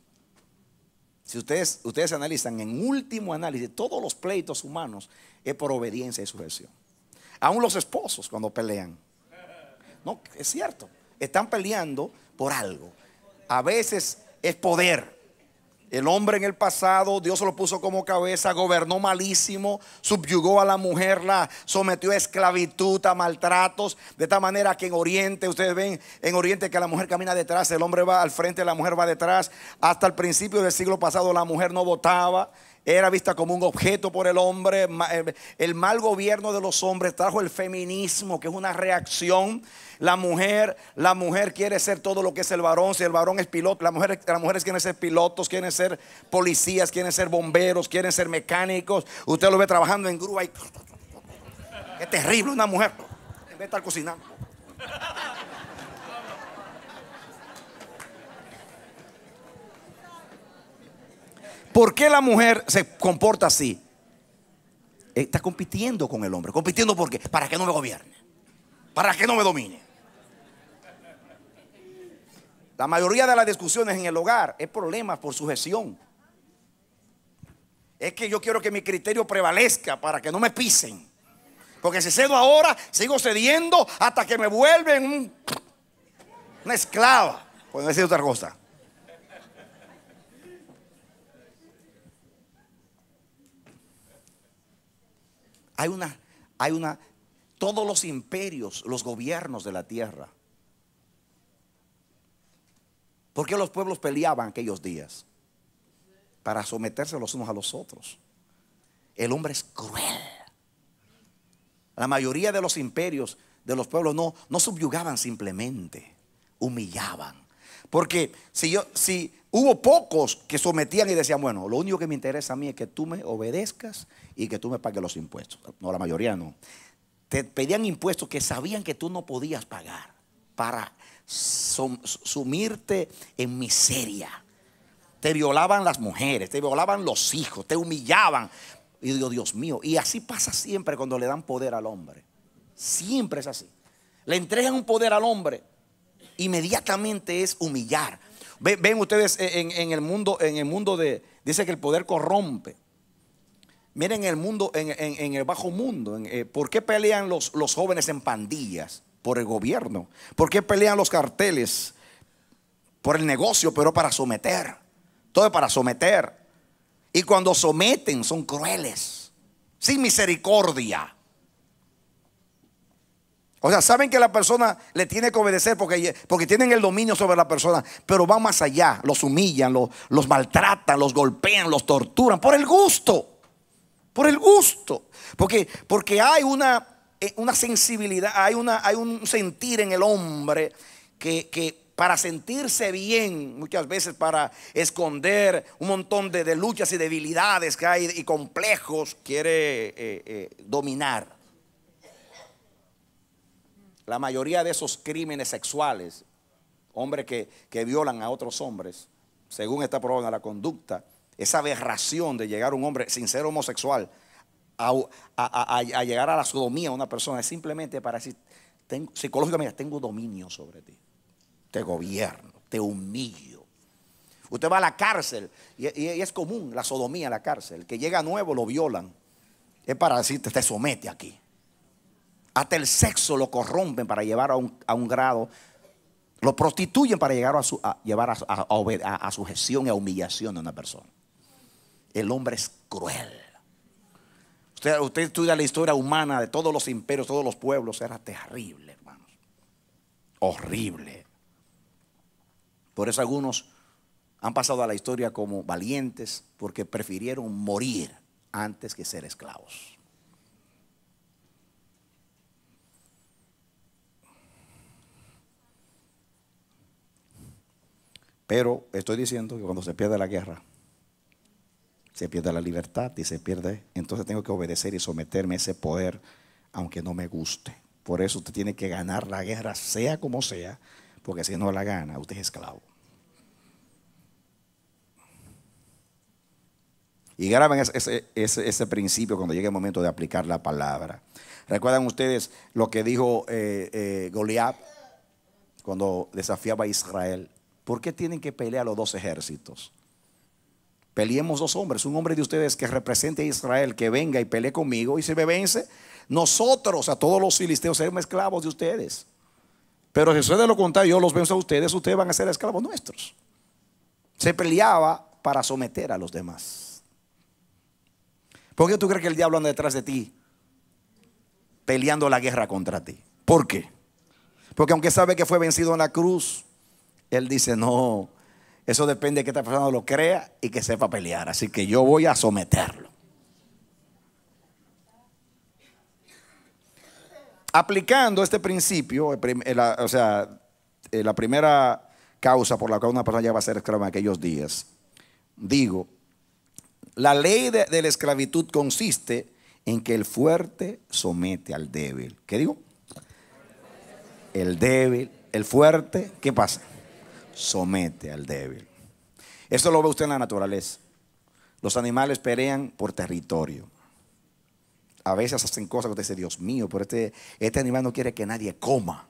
Si ustedes, ustedes analizan, en último análisis, todos los pleitos humanos es por obediencia y sujeción. Aún los esposos cuando pelean. No, es cierto. Están peleando por algo. A veces es poder. El hombre en el pasado, Dios lo puso como cabeza, gobernó malísimo, subyugó a la mujer, la sometió a esclavitud, a maltratos. De tal manera que en Oriente, ustedes ven en Oriente que la mujer camina detrás, el hombre va al frente, la mujer va detrás. Hasta el principio del siglo pasado la mujer no votaba era vista como un objeto por el hombre. Eh, el mal gobierno de los hombres trajo el feminismo, que es una reacción. La mujer, la mujer quiere ser todo lo que es el varón. Si el varón es piloto, las mujeres, la mujeres quieren ser pilotos, quieren ser policías, quieren ser bomberos, quieren ser mecánicos. Usted lo ve trabajando en grúa y... Qué [LAUGHS] terrible una mujer. En vez de estar cocinando. ¿Por qué la mujer se comporta así? Eh, está compitiendo con el hombre. ¿Compitiendo por qué? Para que no me gobierne. Para que no me domine. La mayoría de las discusiones en el hogar es problemas por sujeción. Es que yo quiero que mi criterio prevalezca para que no me pisen. Porque si cedo ahora, sigo cediendo hasta que me vuelven una esclava. Pueden decir otra cosa. Hay una, hay una, todos los imperios, los gobiernos de la tierra. ¿Por qué los pueblos peleaban aquellos días? Para someterse los unos a los otros. El hombre es cruel. La mayoría de los imperios, de los pueblos, no, no subyugaban simplemente, humillaban. Porque si, yo, si hubo pocos que sometían y decían, bueno, lo único que me interesa a mí es que tú me obedezcas y que tú me pagues los impuestos. No, la mayoría no. Te pedían impuestos que sabían que tú no podías pagar para sumirte en miseria. Te violaban las mujeres, te violaban los hijos, te humillaban. Y Dios mío, y así pasa siempre cuando le dan poder al hombre. Siempre es así. Le entregan un poder al hombre, inmediatamente es humillar. Ven, ustedes en el mundo, en el mundo de, dice que el poder corrompe. Miren el mundo, en, el bajo mundo, eh, ¿por qué pelean los, jóvenes en pandillas? Por el gobierno. ¿Por qué pelean los carteles? Por el negocio, pero para someter. Todo es para someter. Y cuando someten son crueles, sin misericordia. O sea, saben que la persona le tiene que obedecer porque, tienen el dominio sobre la persona, pero van más allá, los humillan, los, los maltratan, los golpean, los torturan por el gusto. Por el gusto. Porque, porque hay una, eh, una sensibilidad, hay, una, hay un sentir en el hombre que, para sentirse bien, muchas veces para esconder un montón de, luchas y debilidades que hay y complejos, quiere eh, eh, dominar. La mayoría de esos crímenes sexuales, hombres que, que violan a otros hombres, según está probada la conducta, esa aberración de llegar un hombre sin ser homosexual a, llegar a la sodomía a una persona es simplemente para decir, psicológicamente tengo dominio sobre ti, te gobierno, te humillo. Usted va a la cárcel y, es común la sodomía en la cárcel. que llega nuevo lo violan. Es para decirte, te somete aquí. Hasta el sexo lo corrompen para llevar a un, grado. Lo prostituyen para llegar a, llevar a, sujeción y a humillación de una persona. El hombre es cruel. Usted, estudia la historia humana de todos los imperios, todos los pueblos, era terrible, hermanos. Horrible. Por eso algunos han pasado a la historia como valientes porque prefirieron morir antes que ser esclavos. Pero estoy diciendo que cuando se pierde la guerra, se pierde la libertad y se pierde. Entonces tengo que obedecer y someterme a ese poder, aunque no me guste. Por eso usted tiene que ganar la guerra, sea como sea, porque si no la gana, usted es esclavo. Y graben ese, ese, ese, principio cuando llegue el momento de aplicar la palabra. ¿Recuerdan ustedes lo que dijo Goliath eh, eh, Goliat cuando desafiaba a Israel? ¿Por qué tienen que pelear los dos ejércitos? Peleemos dos hombres, un hombre de ustedes que represente a Israel, que venga y pelee conmigo y si me vence, nosotros a todos los filisteos seremos esclavos de ustedes. Pero si ustedes lo contrario, yo los venzo a ustedes, ustedes van a ser esclavos nuestros. Se peleaba para someter a los demás. ¿Por qué tú crees que el diablo anda detrás de ti peleando la guerra contra ti? ¿Por qué? Porque aunque sabe que fue vencido en la cruz, él dice, no, eso depende de que esta persona lo crea y que sepa pelear. Así que yo voy a someterlo. Aplicando este principio, o sea, eh, la primera causa por la cual una persona ya va a ser esclava en aquellos días, digo, la ley de, de la esclavitud consiste en que el fuerte somete al débil. ¿Qué digo? El débil, el fuerte, ¿qué pasa? somete al débil. Esto lo ve usted en la naturaleza. Los animales pelean por territorio. A veces hacen cosas que usted dice, Dios mío, pero este, este animal no quiere que nadie coma.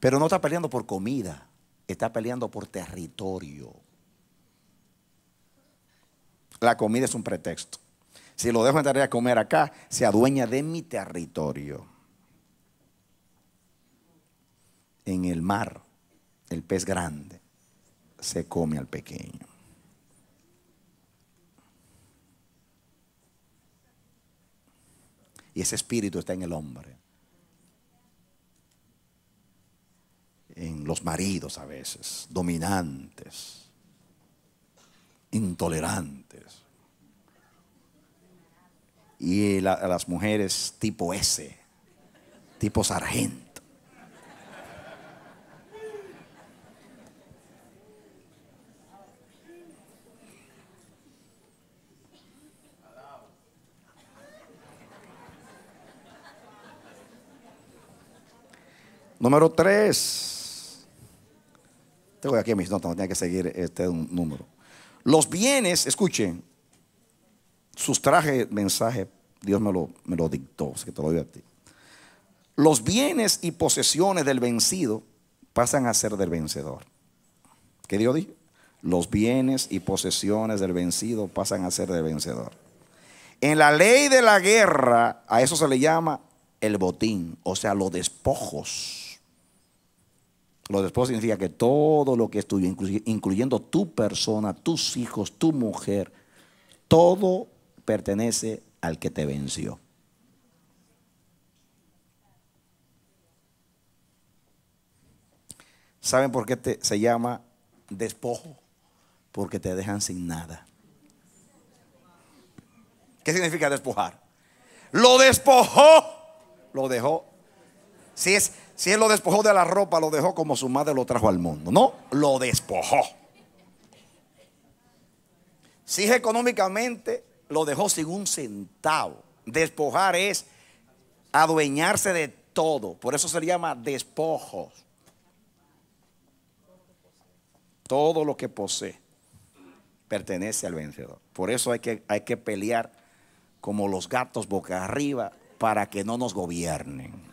Pero no está peleando por comida, está peleando por territorio. La comida es un pretexto. Si lo dejo entrar a comer acá, se adueña de mi territorio. En el mar el pez grande se come al pequeño. Y ese espíritu está en el hombre. En los maridos a veces, dominantes, intolerantes. Y las mujeres tipo S, tipo sargento Número 3 Tengo aquí mis notas, no tenía que seguir este número. Los bienes, escuchen, sustraje mensaje, Dios me lo, me lo dictó, así que te lo doy a ti. Los bienes y posesiones del vencido pasan a ser del vencedor. ¿Qué Dios dijo? Los bienes y posesiones del vencido pasan a ser del vencedor. En la ley de la guerra, a eso se le llama el botín, o sea, los despojos lo despojo significa que todo lo que es tuyo, incluyendo tu persona, tus hijos, tu mujer, todo pertenece al que te venció. ¿Saben por qué se llama despojo? Porque te dejan sin nada. ¿Qué significa despojar? Lo despojó, lo dejó. Si es si él lo despojó de la ropa, lo dejó como su madre lo trajo al mundo. No, lo despojó. Si económicamente, lo dejó sin un centavo. Despojar es adueñarse de todo. Por eso se le llama despojo. Todo lo que posee pertenece al vencedor. Por eso hay que, hay que pelear como los gatos boca arriba para que no nos gobiernen.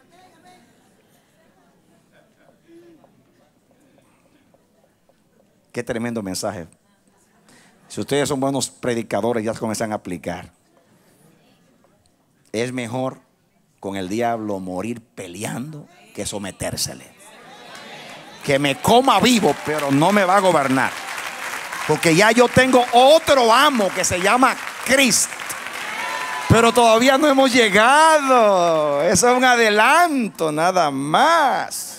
Qué tremendo mensaje. Si ustedes son buenos predicadores, ya comienzan a aplicar. Es mejor con el diablo morir peleando que sometérsele. Que me coma vivo, pero no me va a gobernar. Porque ya yo tengo otro amo que se llama Cristo. Pero todavía no hemos llegado. Eso es un adelanto, nada más.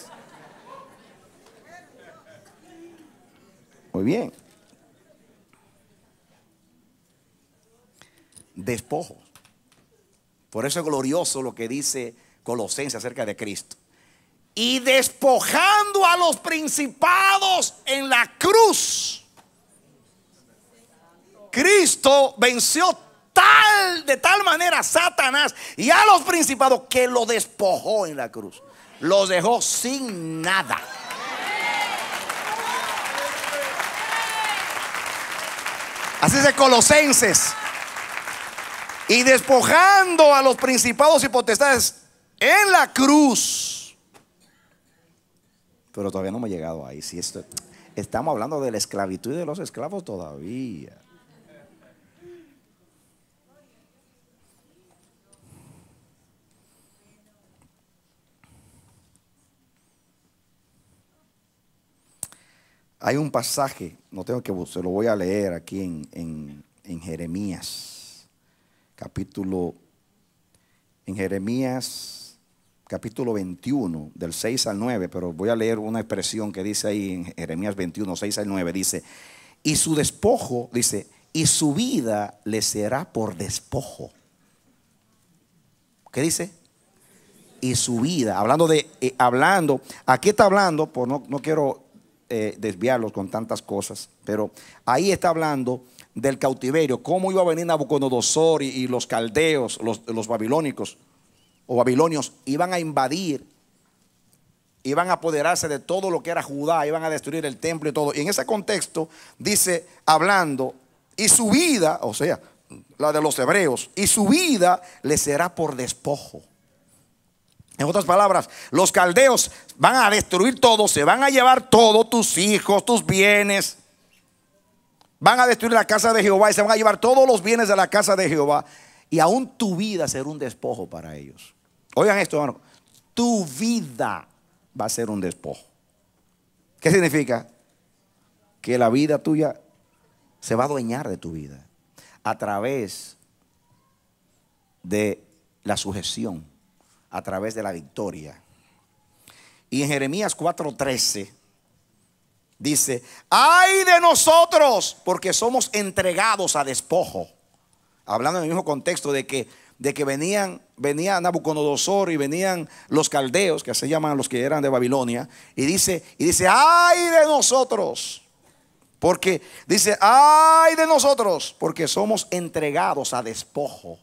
Muy bien. Despojo. Por eso es glorioso lo que dice Colosenses acerca de Cristo. Y despojando a los principados en la cruz. Cristo venció tal, de tal manera a Satanás y a los principados que lo despojó en la cruz. Los dejó sin nada. Así de Colosenses. Y despojando a los principados y potestades en la cruz. Pero todavía no hemos llegado ahí. Si esto, estamos hablando de la esclavitud de los esclavos todavía. Hay un pasaje, no tengo que, se lo voy a leer aquí en, Jeremías, capítulo, en Jeremías, capítulo 21, del 6 al 9, pero voy a leer una expresión que dice ahí en Jeremías 21, 6 al 9, dice, y su despojo, dice, y su vida le será por despojo. ¿Qué dice? Y su vida, hablando de, eh, hablando, aquí está hablando, por no, no quiero eh, desviarlos con tantas cosas. Pero ahí está hablando del cautiverio, cómo iba a venir Nabucodonosor y, los caldeos, los, los, babilónicos o babilonios, iban a invadir, iban a apoderarse de todo lo que era Judá, iban a destruir el templo y todo. Y en ese contexto dice, hablando, y su vida, o sea, la de los hebreos, y su vida le será por despojo. En otras palabras, los caldeos van a destruir todo, se van a llevar todos tus hijos, tus bienes. Van a destruir la casa de Jehová y se van a llevar todos los bienes de la casa de Jehová. Y aún tu vida será un despojo para ellos. Oigan esto, hermano. Tu vida va a ser un despojo. ¿Qué significa? Que la vida tuya se va a adueñar de tu vida a través de la sujeción a través de la victoria. Y en Jeremías 4:13 dice, ay de nosotros, porque somos entregados a despojo. Hablando en el mismo contexto de que, de que venían, venían Nabucodonosor y venían los caldeos, que se llaman los que eran de Babilonia, y dice, y dice, ay de nosotros. Porque dice, ay de nosotros, porque somos entregados a despojo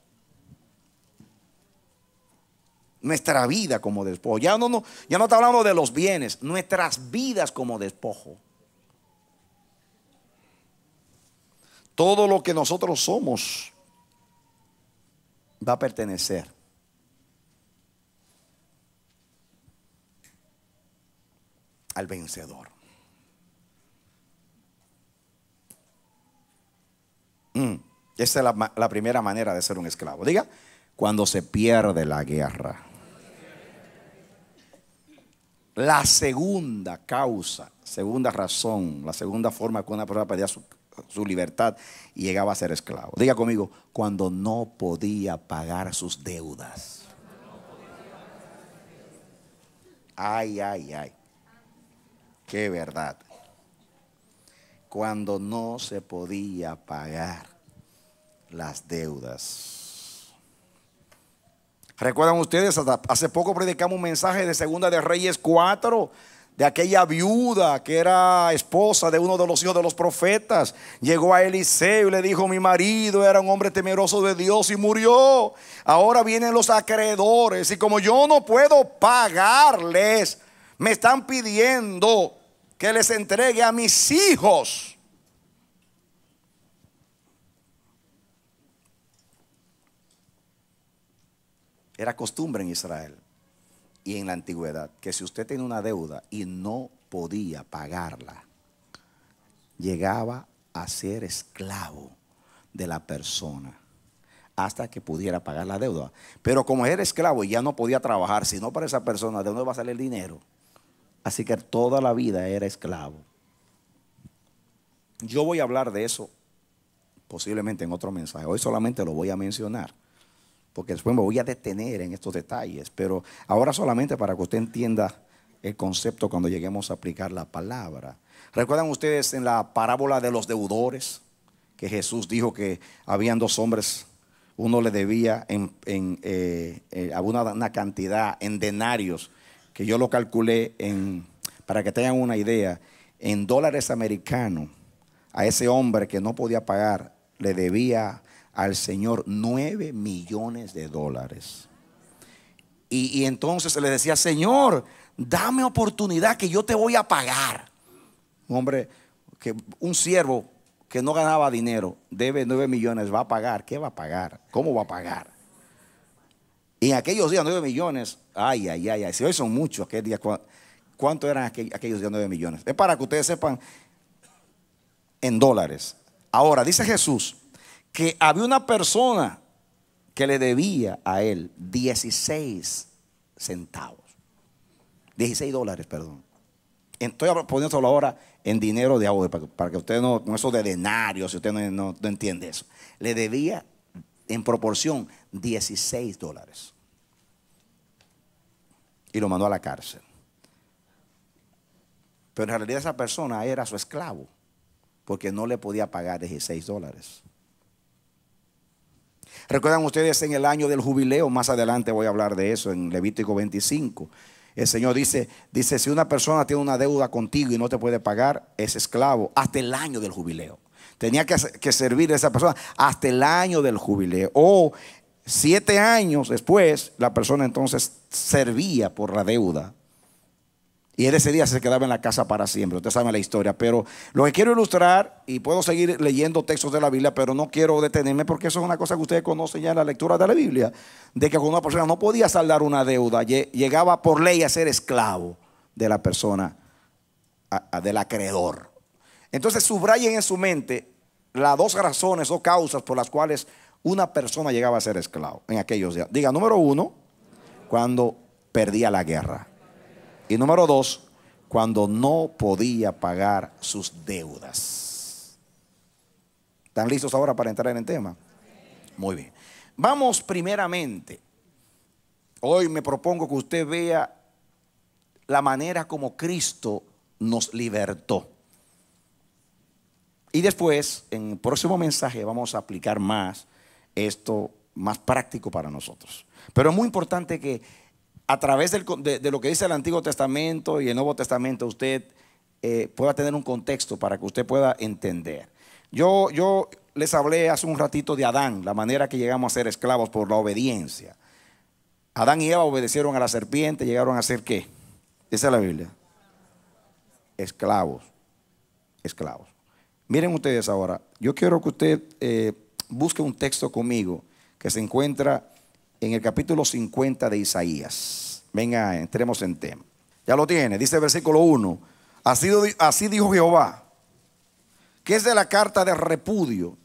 nuestra vida como despojo. Ya no, no, ya no está hablando de los bienes, nuestras vidas como despojo. Todo lo que nosotros somos va a pertenecer. al vencedor. Mm, esa es la primera manera de ser un esclavo. Diga, cuando se pierde la guerra. La segunda causa, segunda razón, la segunda forma que una persona perdía su, su libertad y llegaba a ser esclavo. Diga conmigo, cuando no podía pagar sus deudas. Ay, ay, ay. Qué verdad. Cuando no se podía pagar las deudas. Recuerdan ustedes, hace poco predicamos un mensaje de Segunda de Reyes 4, de aquella viuda que era esposa de uno de los hijos de los profetas. Llegó a Eliseo y le dijo, mi marido era un hombre temeroso de Dios y murió. Ahora vienen los acreedores y como yo no puedo pagarles, me están pidiendo que les entregue a mis hijos. Era costumbre en Israel y en la antigüedad que si usted tenía una deuda y no podía pagarla, llegaba a ser esclavo de la persona hasta que pudiera pagar la deuda. Pero como era esclavo y ya no podía trabajar, sino para esa persona, ¿de dónde va a salir el dinero? Así que toda la vida era esclavo. Yo voy a hablar de eso posiblemente en otro mensaje. Hoy solamente lo voy a mencionar porque después me voy a detener en estos detalles, pero ahora solamente para que usted entienda el concepto cuando lleguemos a aplicar la palabra. ¿Recuerdan ustedes en la parábola de los deudores que Jesús dijo que habían dos hombres, uno le debía en, eh, eh, una, cantidad en denarios, que yo lo calculé en, para que tengan una idea, en dólares americanos, a ese hombre que no podía pagar, le debía al Señor 9 millones de dólares. Y, y entonces le decía, Señor, dame oportunidad que yo te voy a pagar. Un hombre, que un siervo que no ganaba dinero, debe 9 millones, va a pagar. ¿Qué va a pagar? ¿Cómo va a pagar? Y en aquellos días 9 millones, ay, ay, ay, ay, si hoy son muchos, aquel día, ¿cuánto eran aquellos días 9 millones? Es para que ustedes sepan en dólares. Ahora, dice Jesús, que había una persona que le debía a él 16 centavos. 16 dólares, perdón. Estoy poniéndolo ahora en dinero de agua para que usted no, con eso de denarios si usted no, no entiende eso. Le debía en proporción 16 dólares. Y lo mandó a la cárcel. Pero en realidad esa persona era su esclavo, porque no le podía pagar 16 dólares. Recuerdan ustedes en el año del jubileo, más adelante voy a hablar de eso en Levítico 25. El Señor dice, dice, si una persona tiene una deuda contigo y no te puede pagar, es esclavo hasta el año del jubileo. Tenía que, que servir a esa persona hasta el año del jubileo. O siete años después, la persona entonces servía por la deuda y ese día se quedaba en la casa para siempre. Ustedes saben la historia. Pero lo que quiero ilustrar, y puedo seguir leyendo textos de la Biblia, pero no quiero detenerme porque eso es una cosa que ustedes conocen ya en la lectura de la Biblia, de que cuando una persona no podía saldar una deuda, llegaba por ley a ser esclavo de la persona, del acreedor. Entonces subrayen en su mente las dos razones o causas por las cuales una persona llegaba a ser esclavo en aquellos días. Diga, número uno, cuando perdía la guerra. Y número dos, cuando no podía pagar sus deudas. ¿Están listos ahora para entrar en el tema? Muy bien. Vamos primeramente. Hoy me propongo que usted vea la manera como Cristo nos libertó. Y después, en el próximo mensaje, vamos a aplicar más esto más práctico para nosotros. Pero es muy importante que a través de, lo que dice el Antiguo Testamento y el Nuevo Testamento, usted eh, pueda tener un contexto para que usted pueda entender. Yo, yo les hablé hace un ratito de Adán, la manera que llegamos a ser esclavos por la obediencia. Adán y Eva obedecieron a la serpiente, llegaron a ser qué? Esa es la Biblia. Esclavos, esclavos. Miren ustedes ahora, yo quiero que usted eh, busque un texto conmigo que se encuentra en el capítulo 50 de Isaías. Venga, entremos en tema. Ya lo tiene, dice el versículo 1. Así, así dijo Jehová, que es de la carta de repudio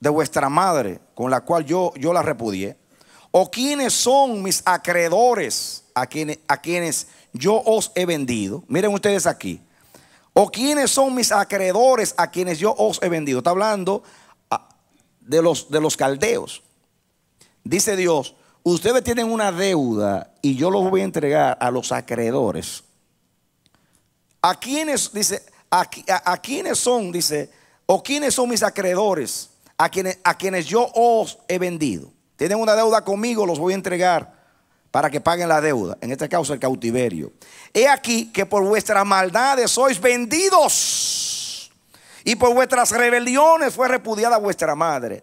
de vuestra madre, con la cual yo, yo la repudié. ¿O quiénes son mis acreedores a quienes, a quienes yo os he vendido? Miren ustedes aquí. ¿O quiénes son mis acreedores a quienes yo os he vendido? Está hablando ah, de los, de los caldeos. Dice Dios, ustedes tienen una deuda y yo los voy a entregar a los acreedores. ¿A quiénes, dice, a, son, dice, o quiénes son mis acreedores? A quienes, a quienes yo os he vendido. Tienen una deuda conmigo, los voy a entregar para que paguen la deuda. En este caso, el cautiverio. He aquí que por vuestras maldades sois vendidos. Y por vuestras rebeliones fue repudiada vuestra madre.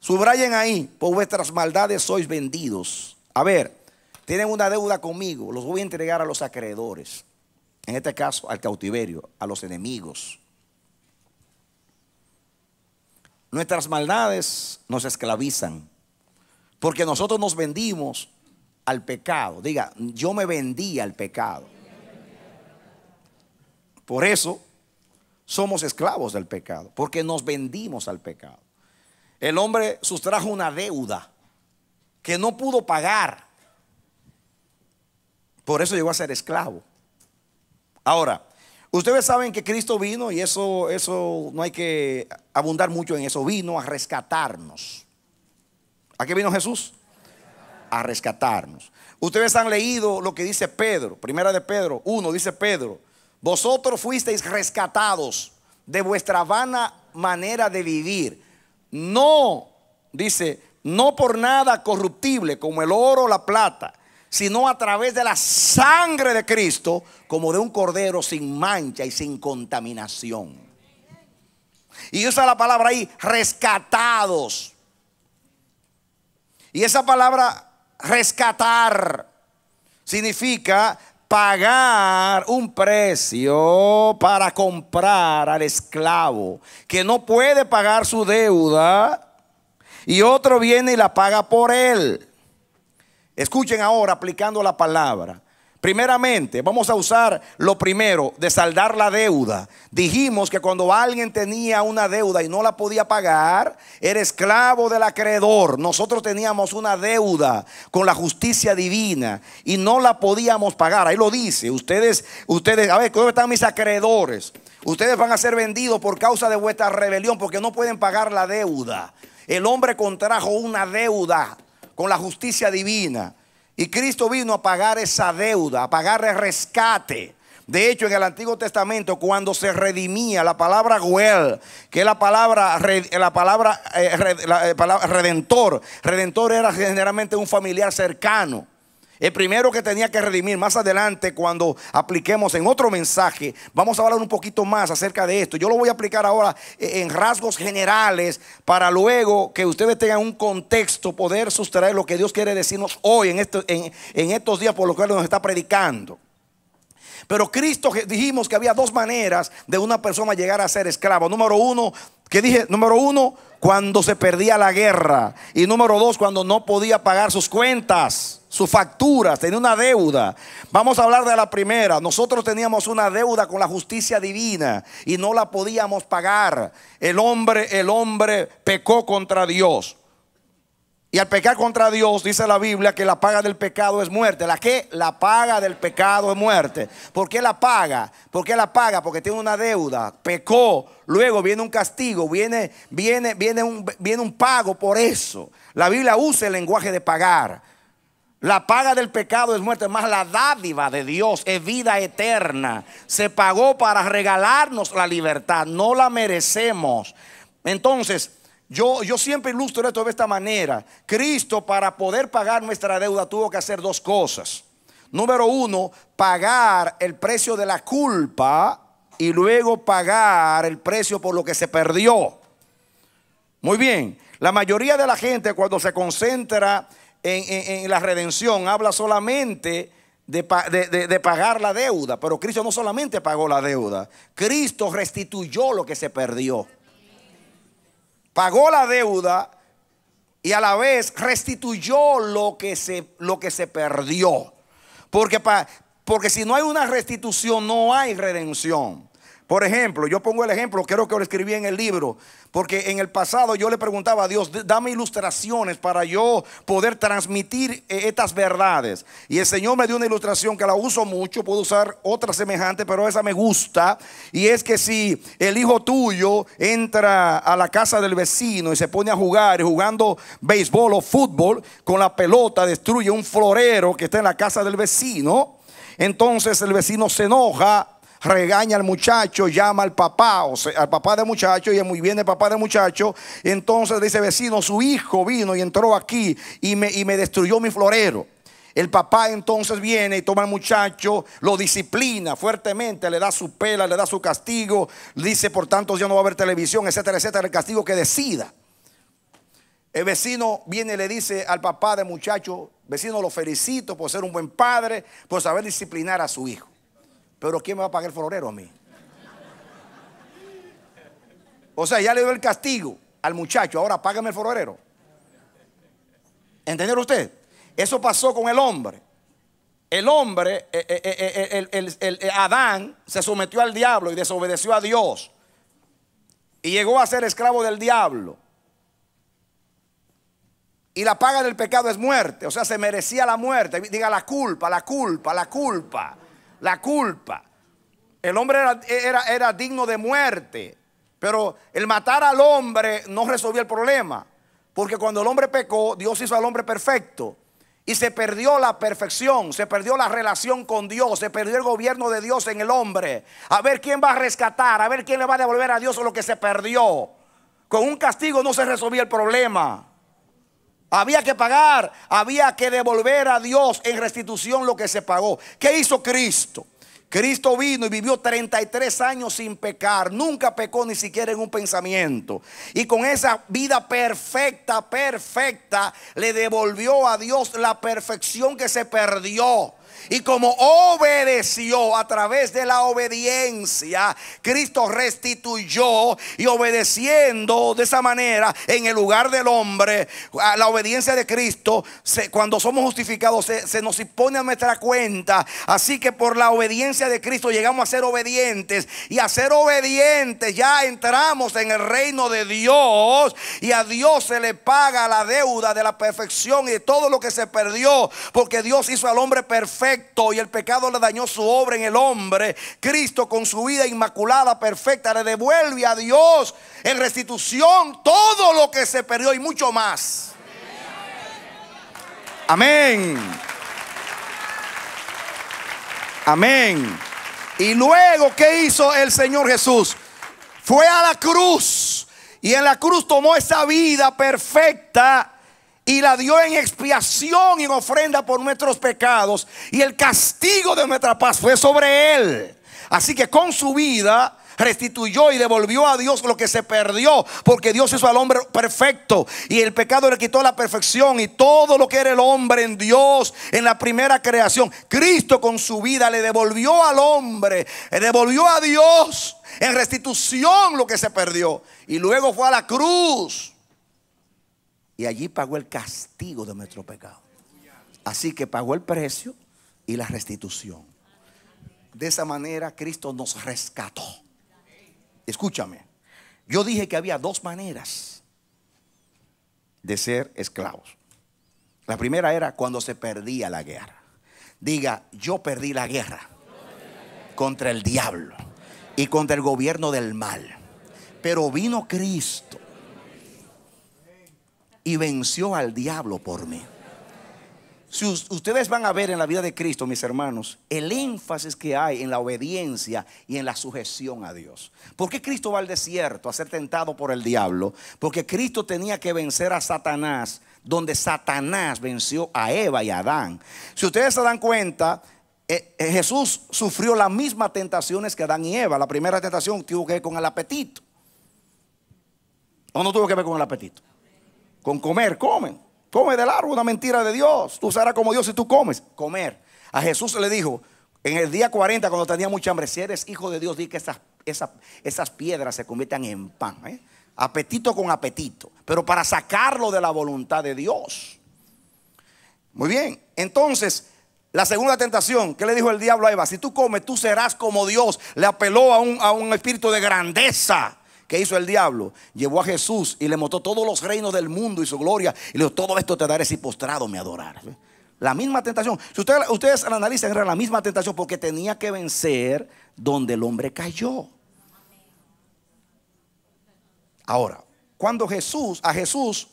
Subrayen ahí, por vuestras maldades sois vendidos. A ver, tienen una deuda conmigo, los voy a entregar a los acreedores. En este caso, al cautiverio, a los enemigos. Nuestras maldades nos esclavizan, porque nosotros nos vendimos al pecado. Diga, yo me vendí al pecado. Por eso somos esclavos del pecado, porque nos vendimos al pecado. El hombre sustrajo una deuda que no pudo pagar. Por eso llegó a ser esclavo. Ahora, ustedes saben que Cristo vino, y eso, eso no hay que abundar mucho en eso, vino a rescatarnos. ¿A qué vino Jesús? A rescatarnos. Ustedes han leído lo que dice Pedro, primera de Pedro 1, dice Pedro, vosotros fuisteis rescatados de vuestra vana manera de vivir no, dice, no por nada corruptible como el oro o la plata, sino a través de la sangre de Cristo, como de un cordero sin mancha y sin contaminación. Y usa la palabra ahí, rescatados. Y esa palabra rescatar significa pagar un precio para comprar al esclavo que no puede pagar su deuda y otro viene y la paga por él. Escuchen ahora aplicando la palabra. Primeramente, vamos a usar lo primero, de saldar la deuda. Dijimos que cuando alguien tenía una deuda y no la podía pagar, era esclavo del acreedor. Nosotros teníamos una deuda con la justicia divina y no la podíamos pagar. Ahí lo dice. Ustedes, ustedes, a ver, ¿cómo están mis acreedores? Ustedes van a ser vendidos por causa de vuestra rebelión porque no pueden pagar la deuda. El hombre contrajo una deuda con la justicia divina. Y Cristo vino a pagar esa deuda, a pagar el rescate. De hecho, en el Antiguo Testamento, cuando se redimía la palabra Goel, que es la palabra, la eh, eh, palabra redentor, redentor era generalmente un familiar cercano. El primero que tenía que redimir más adelante cuando apliquemos en otro mensaje, vamos a hablar un poquito más acerca de esto. Yo lo voy a aplicar ahora eh, en rasgos generales para luego que ustedes tengan un contexto, poder sustraer lo que Dios quiere decirnos hoy en, este, estos días por los cuales nos está predicando. Pero Cristo dijimos que había dos maneras de una persona llegar a ser esclavo. Número uno, que dije, número uno, cuando se perdía la guerra. Y número dos, cuando no podía pagar sus cuentas sus facturas, tenía una deuda. Vamos a hablar de la primera. Nosotros teníamos una deuda con la justicia divina y no la podíamos pagar. El hombre, el hombre pecó contra Dios. Y al pecar contra Dios, dice la Biblia que la paga del pecado es muerte. ¿La qué? La paga del pecado es muerte. ¿Por qué la paga? ¿Por qué la paga? Porque tiene una deuda. Pecó. Luego viene un castigo. Viene, viene, viene un, viene un pago por eso. La Biblia usa el lenguaje de pagar. La paga del pecado es muerte, más la dádiva de Dios es vida eterna. Se pagó para regalarnos la libertad, no la merecemos. Entonces, yo, yo, siempre ilustro esto de esta manera. Cristo para poder pagar nuestra deuda tuvo que hacer dos cosas. Número uno, pagar el precio de la culpa y luego pagar el precio por lo que se perdió. Muy bien, la mayoría de la gente cuando se concentra en, la redención habla solamente de, pagar la deuda, pero Cristo no solamente pagó la deuda, Cristo restituyó lo que se perdió. Pagó la deuda y a la vez restituyó lo que se, lo que se perdió. Porque, porque si no hay una restitución, no hay redención. Por ejemplo, yo pongo el ejemplo, creo que lo escribí en el libro, porque en el pasado yo le preguntaba a Dios, dame ilustraciones para yo poder transmitir eh, estas verdades. Y el Señor me dio una ilustración que la uso mucho, puedo usar otra semejante, pero esa me gusta. Y es que si el hijo tuyo entra a la casa del vecino y se pone a jugar, jugando béisbol o fútbol, con la pelota destruye un florero que está en la casa del vecino, entonces el vecino se enoja regaña al muchacho, llama al papá, o sea, al papá del muchacho, y muy bien el papá del muchacho. Entonces dice, vecino, su hijo vino y entró aquí y me, y me destruyó mi florero. El papá entonces viene y toma al muchacho, lo disciplina fuertemente, le da su pela, le da su castigo, dice, por tanto, ya no va a haber televisión, etcétera, etcétera, el castigo que decida. El vecino viene y le dice al papá del muchacho, vecino, lo felicito por ser un buen padre, por saber disciplinar a su hijo. Pero ¿quién me va a pagar el florero a mí? O sea, ya le dio el castigo al muchacho, ahora págame el fororero ¿Entendieron usted? Eso pasó con el hombre. El hombre, eh, eh, eh, el, Adán, se sometió al diablo y desobedeció a Dios. Y llegó a ser esclavo del diablo. Y la paga del pecado es muerte. O sea, se merecía la muerte. Diga la culpa, la culpa, la culpa la culpa. El hombre era, era, digno de muerte, pero el matar al hombre no resolvió el problema, porque cuando el hombre pecó, Dios hizo al hombre perfecto. Y se perdió la perfección, se perdió la relación con Dios, se perdió el gobierno de Dios en el hombre. A ver quién va a rescatar, a ver quién le va a devolver a Dios lo que se perdió. Con un castigo no se resolvió el problema. Había que pagar, había que devolver a Dios en restitución lo que se pagó. ¿Qué hizo Cristo? Cristo vino y vivió 33 años sin pecar, nunca pecó ni siquiera en un pensamiento. Y con esa vida perfecta, perfecta, le devolvió a Dios la perfección que se perdió. Y como obedeció a través de la obediencia, Cristo restituyó y obedeciendo de esa manera en el lugar del hombre, la obediencia de Cristo, cuando somos justificados, se, nos impone a nuestra cuenta. Así que por la obediencia de Cristo llegamos a ser obedientes. Y a ser obedientes ya entramos en el reino de Dios. Y a Dios se le paga la deuda de la perfección y de todo lo que se perdió. Porque Dios hizo al hombre perfecto y el pecado le dañó su obra en el hombre, Cristo con su vida inmaculada, perfecta, le devuelve a Dios en restitución todo lo que se perdió y mucho más. Amén. Amén. Y luego, ¿qué hizo el Señor Jesús? Fue a la cruz. Y en la cruz tomó esa vida perfecta y la dio en expiación y en ofrenda por nuestros pecados. Y el castigo de nuestra paz fue sobre él. Así que con su vida restituyó y devolvió a Dios lo que se perdió, porque Dios hizo al hombre perfecto y el pecado le quitó la perfección y todo lo que era el hombre en Dios en la primera creación. Cristo con su vida le devolvió al hombre, le devolvió a Dios en restitución lo que se perdió y luego fue a la cruz y allí pagó el castigo de nuestro pecado. Así que pagó el precio y la restitución. De esa manera Cristo nos rescató. Escúchame, yo dije que había dos maneras de ser esclavos. La primera era cuando se perdía la guerra. Diga, yo perdí la guerra contra el diablo y contra el gobierno del mal. Pero vino Cristo y venció al diablo por mí. Si ustedes van a ver en la vida de Cristo, mis hermanos, el énfasis que hay en la obediencia y en la sujeción a Dios. ¿Por qué Cristo va al desierto a ser tentado por el diablo? Porque Cristo tenía que vencer a Satanás, donde Satanás venció a Eva y a Adán. Si ustedes se dan cuenta, eh, eh, Jesús sufrió las mismas tentaciones que Adán y Eva. La primera tentación tuvo que ver con el apetito. ¿O no tuvo que ver con el apetito? Con comer, comen. Come del árbol, una mentira de Dios. Tú serás como Dios si tú comes. Comer. A Jesús le dijo, en el día 40, cuando tenía mucha hambre, si eres hijo de Dios, di que esas, esas, piedras se conviertan en pan. ¿eh? Apetito con apetito. Pero para sacarlo de la voluntad de Dios. Muy bien. Entonces, la segunda tentación, ¿qué le dijo el diablo a Eva? Si tú comes, tú serás como Dios. Le apeló a un, a un espíritu de grandeza. ¿Qué hizo el diablo? Llevó a Jesús y le mostró todos los reinos del mundo y su gloria. Y le dijo, todo esto te daré si postrado me adorar. La misma tentación. Si ustedes, ustedes la analizan, era la misma tentación porque tenía que vencer donde el hombre cayó. Ahora, cuando Jesús, a Jesús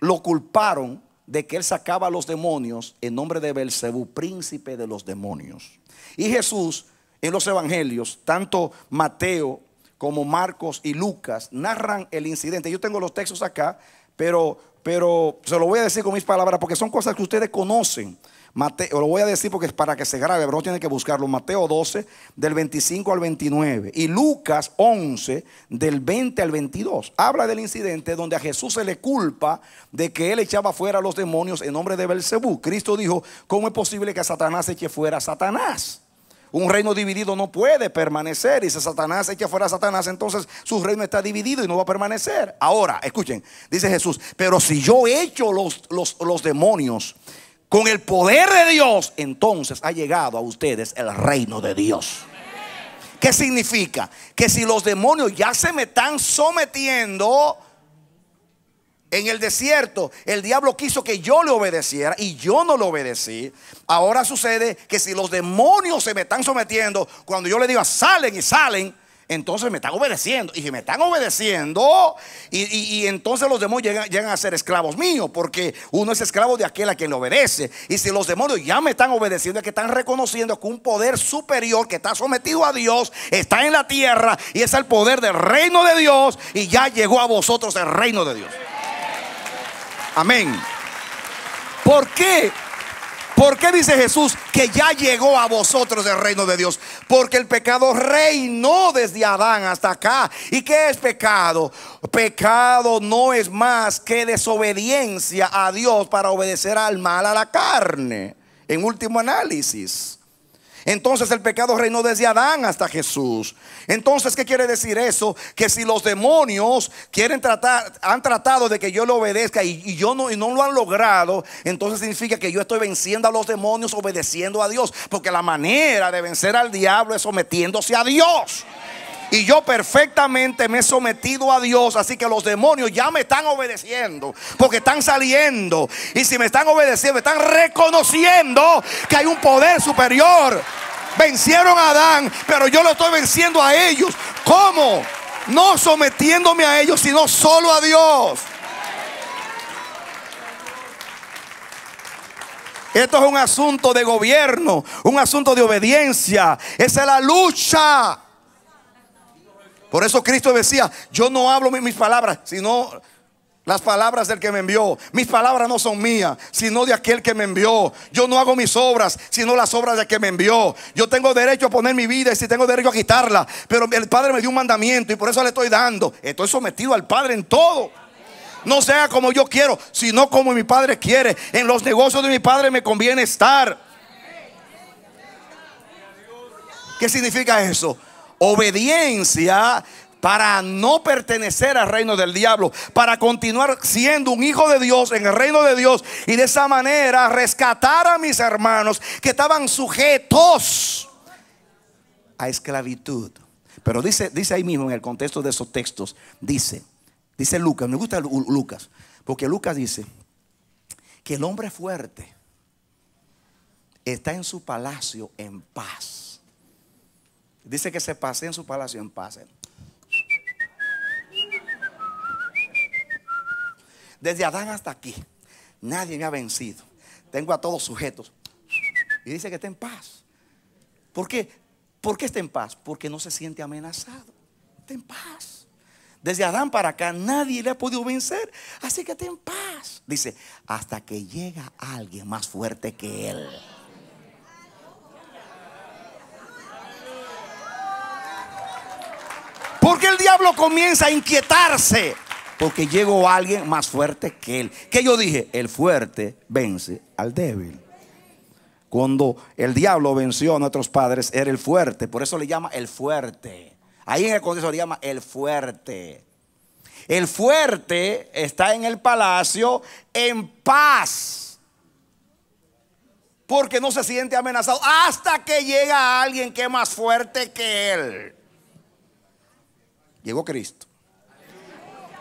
lo culparon de que él sacaba a los demonios en nombre de Belcebú, príncipe de los demonios. Y Jesús en los evangelios, tanto Mateo como Marcos y Lucas, narran el incidente. Yo tengo los textos acá, pero, pero se lo voy a decir con mis palabras porque son cosas que ustedes conocen. Mateo, lo voy a decir porque es para que se grabe, pero no tienen que buscarlo. Mateo 12, del 25 al 29. Y Lucas 11, del 20 al 22. Habla del incidente donde a Jesús se le culpa de que él echaba fuera a los demonios en nombre de Belcebú. Cristo dijo: ¿Cómo es posible que Satanás eche fuera a Satanás? Un reino dividido no puede permanecer. Y si Satanás echa fuera a Satanás, entonces su reino está dividido y no va a permanecer. Ahora, escuchen, dice Jesús, pero si yo echo los, los, los demonios con el poder de Dios, entonces ha llegado a ustedes el reino de Dios. ¿Qué significa? Que si los demonios ya se me están sometiendo, en el desierto, el diablo quiso que yo le obedeciera y yo no le obedecí. Ahora sucede que si los demonios se me están sometiendo, cuando yo le digo salen y salen, entonces me están obedeciendo. Y si me están obedeciendo, y, entonces los demonios llegan, llegan, a ser esclavos míos, porque uno es esclavo de aquel a quien le obedece. Y si los demonios ya me están obedeciendo, es que están reconociendo que un poder superior que está sometido a Dios está en la tierra, y es el poder del reino de Dios, y ya llegó a vosotros el reino de Dios. Amén. ¿Por qué? ¿Por qué dice Jesús que ya llegó a vosotros el reino de Dios? Porque el pecado reinó desde Adán hasta acá. ¿Y qué es pecado? Pecado no es más que desobediencia a Dios para obedecer al mal, a la carne. En último análisis. Entonces el pecado reinó desde Adán hasta Jesús. Entonces, ¿qué quiere decir eso? Que si los demonios quieren tratar, han tratado de que yo le obedezca y, y yo no, y no lo han logrado, entonces significa que yo estoy venciendo a los demonios obedeciendo a Dios. Porque la manera de vencer al diablo es sometiéndose a Dios. Y yo perfectamente me he sometido a Dios. Así que los demonios ya me están obedeciendo. Porque están saliendo. Y si me están obedeciendo, están reconociendo que hay un poder superior. Vencieron a Adán, pero yo lo estoy venciendo a ellos. ¿Cómo? No sometiéndome a ellos, sino solo a Dios. Esto es un asunto de gobierno, un asunto de obediencia. Esa es la lucha. Por eso Cristo decía, yo no hablo mis palabras, sino las palabras del que me envió. Mis palabras no son mías, sino de aquel que me envió. Yo no hago mis obras, sino las obras del que me envió. Yo tengo derecho a poner mi vida y si tengo derecho a quitarla. Pero el Padre me dio un mandamiento y por eso le estoy dando. Estoy sometido al Padre en todo. No sea como yo quiero, sino como mi Padre quiere. En los negocios de mi Padre me conviene estar. ¿Qué significa eso? obediencia para no pertenecer al reino del diablo, para continuar siendo un hijo de Dios en el reino de Dios y de esa manera rescatar a mis hermanos que estaban sujetos a esclavitud. Pero dice, dice ahí mismo en el contexto de esos textos, dice, dice Lucas, me gusta Lucas, porque Lucas dice que el hombre fuerte está en su palacio en paz. Dice que se pase en su palacio en paz. Desde Adán hasta aquí, nadie me ha vencido. Tengo a todos sujetos. Y dice que está en paz. ¿Por qué? ¿Por qué está en paz? Porque no se siente amenazado. Está en paz. Desde Adán para acá nadie le ha podido vencer. Así que está en paz. Dice, hasta que llega alguien más fuerte que él. Porque el diablo comienza a inquietarse. Porque llegó alguien más fuerte que él. Que yo dije, el fuerte vence al débil. Cuando el diablo venció a nuestros padres, era el fuerte. Por eso le llama el fuerte. Ahí en el contexto le llama el fuerte. El fuerte está en el palacio en paz. Porque no se siente amenazado hasta que llega alguien que es más fuerte que él. Llegó Cristo.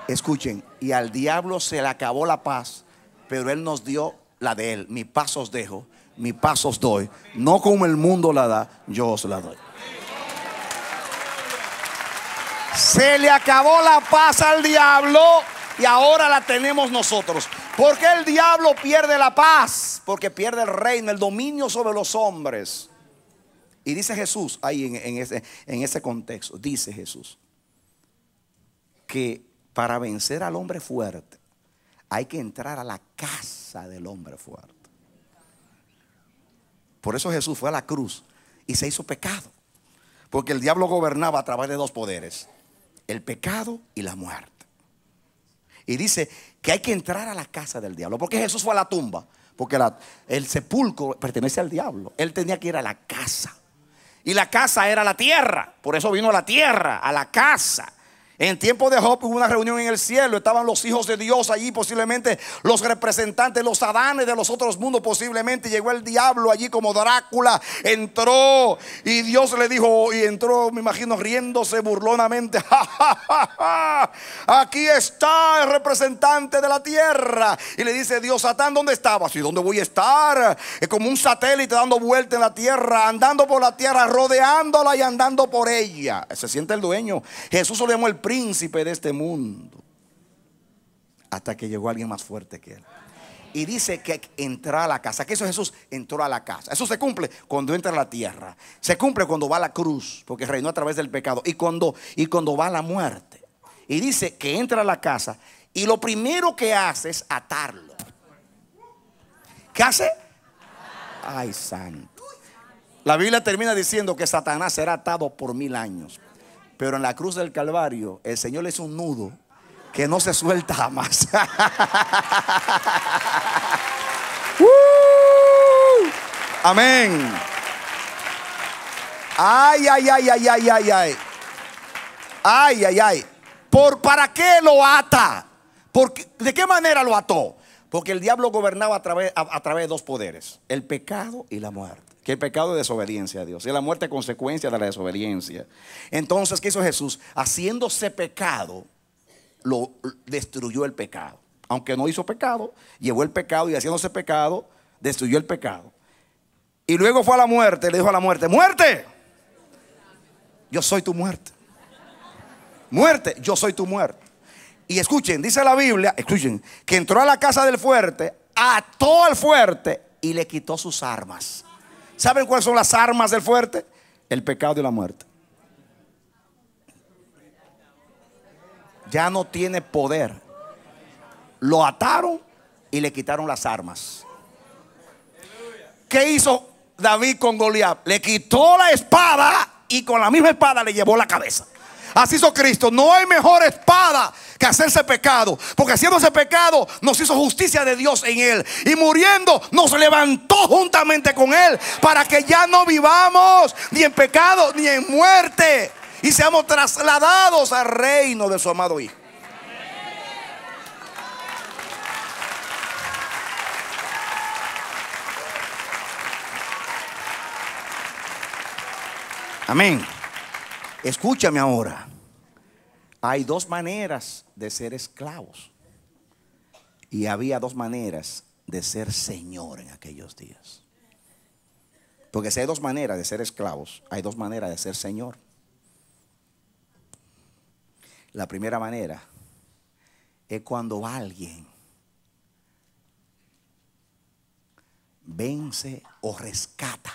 Escuchen, y al diablo se le acabó la paz, pero él nos dio la de él. Mi paz os dejo, mi paz os doy. No como el mundo la da, yo os la doy. Se le acabó la paz al diablo y ahora la tenemos nosotros. ¿Por qué el diablo pierde la paz? Porque pierde el reino, el dominio sobre los hombres. Y dice Jesús ahí en, en ese contexto, dice Jesús, que para vencer al hombre fuerte hay que entrar a la casa del hombre fuerte. Por eso Jesús fue a la cruz y se hizo pecado. Porque el diablo gobernaba a través de dos poderes, el pecado y la muerte. Y dice que hay que entrar a la casa del diablo. Porque Jesús fue a la tumba. Porque el sepulcro pertenece al diablo. Él tenía que ir a la casa. Y la casa era la tierra. Por eso vino a la tierra, a la casa. En tiempo de Job hubo una reunión en el cielo. Estaban los hijos de Dios allí, posiblemente los representantes, los adanes de los otros mundos, posiblemente. Llegó el diablo allí como Drácula. Entró y Dios le dijo, y entró, me imagino, riéndose burlonamente. [LAUGHS] ¡Ja, ja, ja, Aquí está el representante de la tierra. Y le dice Dios, Satán, ¿dónde estabas? ¿Y dónde voy a estar? Es como un satélite dando vuelta en la tierra, andando por la tierra, rodeándola y andando por ella. Se siente el dueño. Jesús el príncipe de este mundo. Hasta que llegó alguien más fuerte que él. Y dice que entra a la casa. Que eso Jesús entró a la casa. Eso se cumple cuando entra a la tierra. Se cumple cuando va a la cruz. Porque reinó a través del pecado. Y cuando, y cuando va a la muerte. Y dice que entra a la casa. Y lo primero que hace es atarlo. ¿Qué hace? Ay, santo. La Biblia termina diciendo que Satanás será atado por mil años. Pero en la cruz del Calvario, el Señor es un nudo que no se suelta jamás. [LAUGHS] ¡Uh! amén. Ay, ay, ay, ay, ay, ay, ay. Ay, ay, ay. ¿Por para qué lo ata? ¿De qué manera lo ató? Porque el diablo gobernaba a través de dos poderes, el pecado y la muerte que el pecado es desobediencia a Dios. Y la muerte es consecuencia de la desobediencia. Entonces, ¿qué hizo Jesús? Haciéndose pecado, lo destruyó el pecado. Aunque no hizo pecado, llevó el pecado y haciéndose pecado, destruyó el pecado. Y luego fue a la muerte, le dijo a la muerte, muerte, yo soy tu muerte. Muerte, yo soy tu muerte. Y escuchen, dice la Biblia, escuchen, que entró a la casa del fuerte, ató al fuerte y le quitó sus armas. ¿Saben cuáles son las armas del fuerte? El pecado y la muerte. Ya no tiene poder. Lo ataron y le quitaron las armas. ¿Qué hizo David con Goliat? Le quitó la espada y con la misma espada le llevó la cabeza. Así hizo Cristo. No hay mejor espada que hacerse pecado. Porque ese pecado nos hizo justicia de Dios en Él. Y muriendo nos levantó juntamente con Él. Para que ya no vivamos ni en pecado ni en muerte. Y seamos trasladados al reino de su amado Hijo. Amén. Escúchame ahora. Hay dos maneras de ser esclavos. Y había dos maneras de ser señor en aquellos días. Porque si hay dos maneras de ser esclavos, hay dos maneras de ser señor. La primera manera es cuando alguien vence o rescata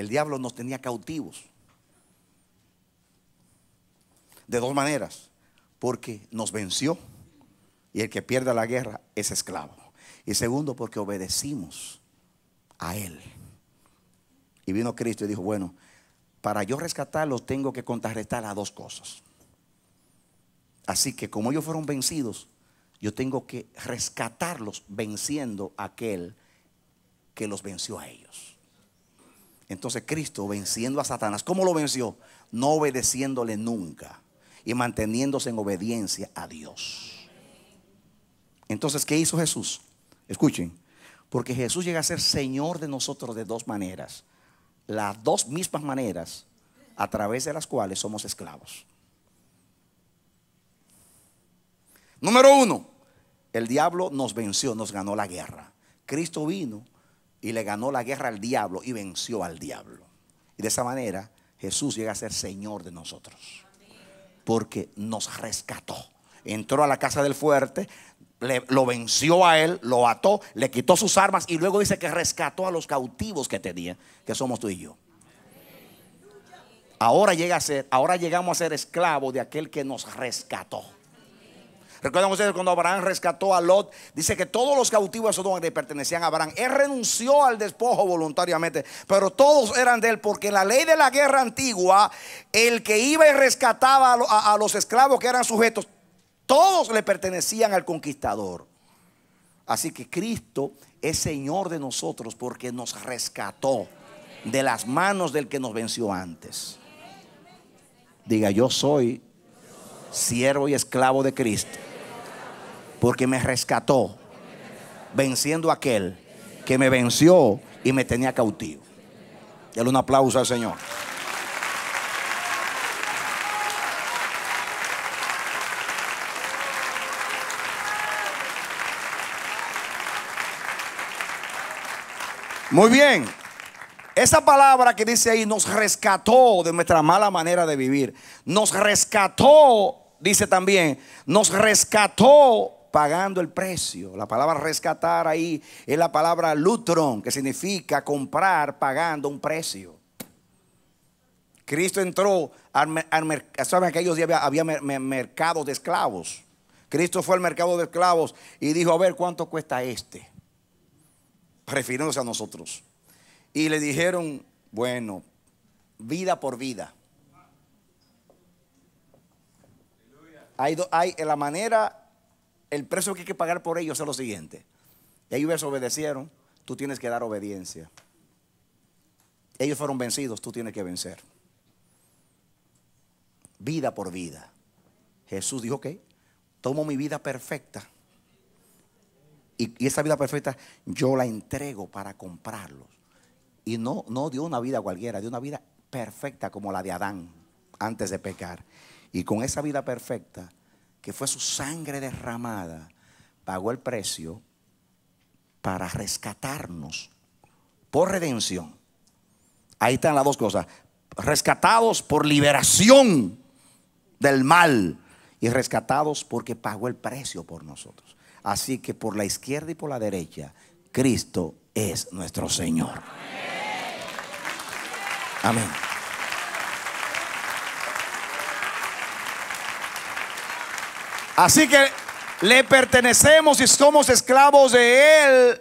El diablo nos tenía cautivos. De dos maneras. Porque nos venció. Y el que pierda la guerra es esclavo. Y segundo, porque obedecimos a Él. Y vino Cristo y dijo, bueno, para yo rescatarlos tengo que contrarrestar a dos cosas. Así que como ellos fueron vencidos, yo tengo que rescatarlos venciendo a aquel que los venció a ellos. Entonces Cristo venciendo a Satanás, ¿cómo lo venció? No obedeciéndole nunca y manteniéndose en obediencia a Dios. Entonces, ¿qué hizo Jesús? Escuchen, porque Jesús llega a ser Señor de nosotros de dos maneras, las dos mismas maneras a través de las cuales somos esclavos. Número uno, el diablo nos venció, nos ganó la guerra. Cristo vino y le ganó la guerra al diablo y venció al diablo. Y de esa manera Jesús llega a ser Señor de nosotros. Porque nos rescató. Entró a la casa del fuerte, le, lo venció a él, lo ató, le quitó sus armas y luego dice que rescató a los cautivos que tenía, que somos tú y yo. Ahora, llega a ser, ahora llegamos a ser esclavos de aquel que nos rescató. Recuerdan ustedes cuando Abraham rescató a Lot, dice que todos los cautivos de Sodoma le pertenecían a Abraham. Él renunció al despojo voluntariamente, pero todos eran de él, porque en la ley de la guerra antigua, el que iba y rescataba a los esclavos que eran sujetos, todos le pertenecían al conquistador. Así que Cristo es Señor de nosotros porque nos rescató de las manos del que nos venció antes. Diga, yo soy siervo y esclavo de Cristo porque me rescató, venciendo aquel que me venció y me tenía cautivo. Dale un aplauso al Señor. Muy bien. Esa palabra que dice ahí nos rescató de nuestra mala manera de vivir. Nos rescató, dice también, nos rescató pagando el precio. La palabra rescatar ahí es la palabra lutron, que significa comprar pagando un precio. Cristo entró al, al ¿saben? Aquellos días había, había mercados de esclavos. Cristo fue al mercado de esclavos y dijo, a ver, ¿cuánto cuesta este? Refiriéndose a nosotros. Y le dijeron, bueno, vida por vida. Hay, hay la manera el precio que hay que pagar por ellos es lo siguiente. Ellos obedecieron tú tienes que dar obediencia. Ellos fueron vencidos, tú tienes que vencer. Vida por vida. Jesús dijo, ok, tomo mi vida perfecta. Y, esa vida perfecta yo la entrego para comprarlos. Y no, no dio una vida cualquiera, dio una vida perfecta como la de Adán antes de pecar. Y con esa vida perfecta que fue su sangre derramada, pagó el precio para rescatarnos por redención. Ahí están las dos cosas. Rescatados por liberación del mal y rescatados porque pagó el precio por nosotros. Así que por la izquierda y por la derecha, Cristo es nuestro Señor. Amén. Así que le pertenecemos y somos esclavos de Él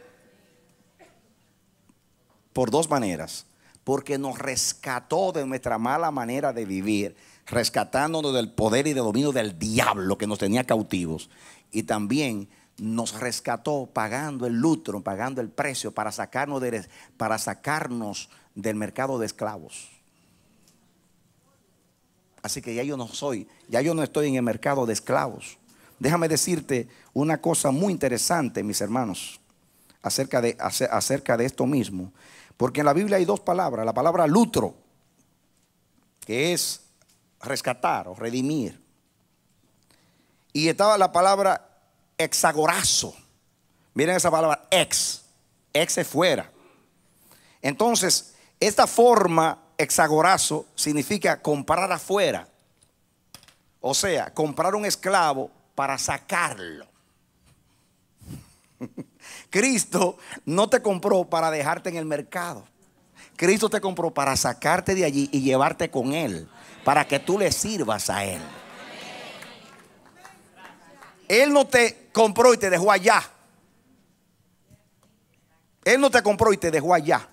por dos maneras. Porque nos rescató de nuestra mala manera de vivir, rescatándonos del poder y del dominio del diablo que nos tenía cautivos. Y también nos rescató pagando el lutro, pagando el precio para sacarnos, de, para sacarnos del mercado de esclavos. Así que ya yo no soy, ya yo no estoy en el mercado de esclavos. Déjame decirte una cosa muy interesante, mis hermanos, acerca de, acerca de esto mismo. Porque en la Biblia hay dos palabras. La palabra lutro, que es rescatar o redimir. Y estaba la palabra hexagorazo. Miren esa palabra, ex. Ex es fuera. Entonces, esta forma hexagorazo significa comprar afuera. O sea, comprar un esclavo para sacarlo. [LAUGHS] Cristo no te compró para dejarte en el mercado. Cristo te compró para sacarte de allí y llevarte con Él, para que tú le sirvas a Él. Él no te compró y te dejó allá. Él no te compró y te dejó allá.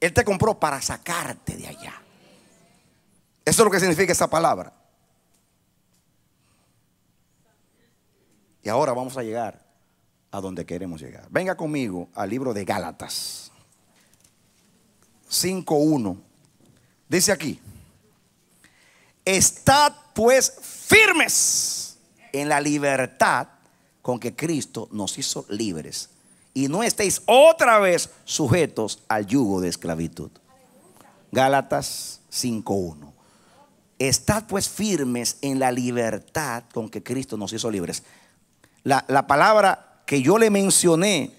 Él te compró para sacarte de allá. Eso es lo que significa esa palabra. Y ahora vamos a llegar a donde queremos llegar. Venga conmigo al libro de Gálatas 5.1. Dice aquí, estad pues firmes en la libertad con que Cristo nos hizo libres y no estéis otra vez sujetos al yugo de esclavitud. Gálatas 5.1. Estad pues firmes en la libertad con que Cristo nos hizo libres la, palabra que yo le mencioné,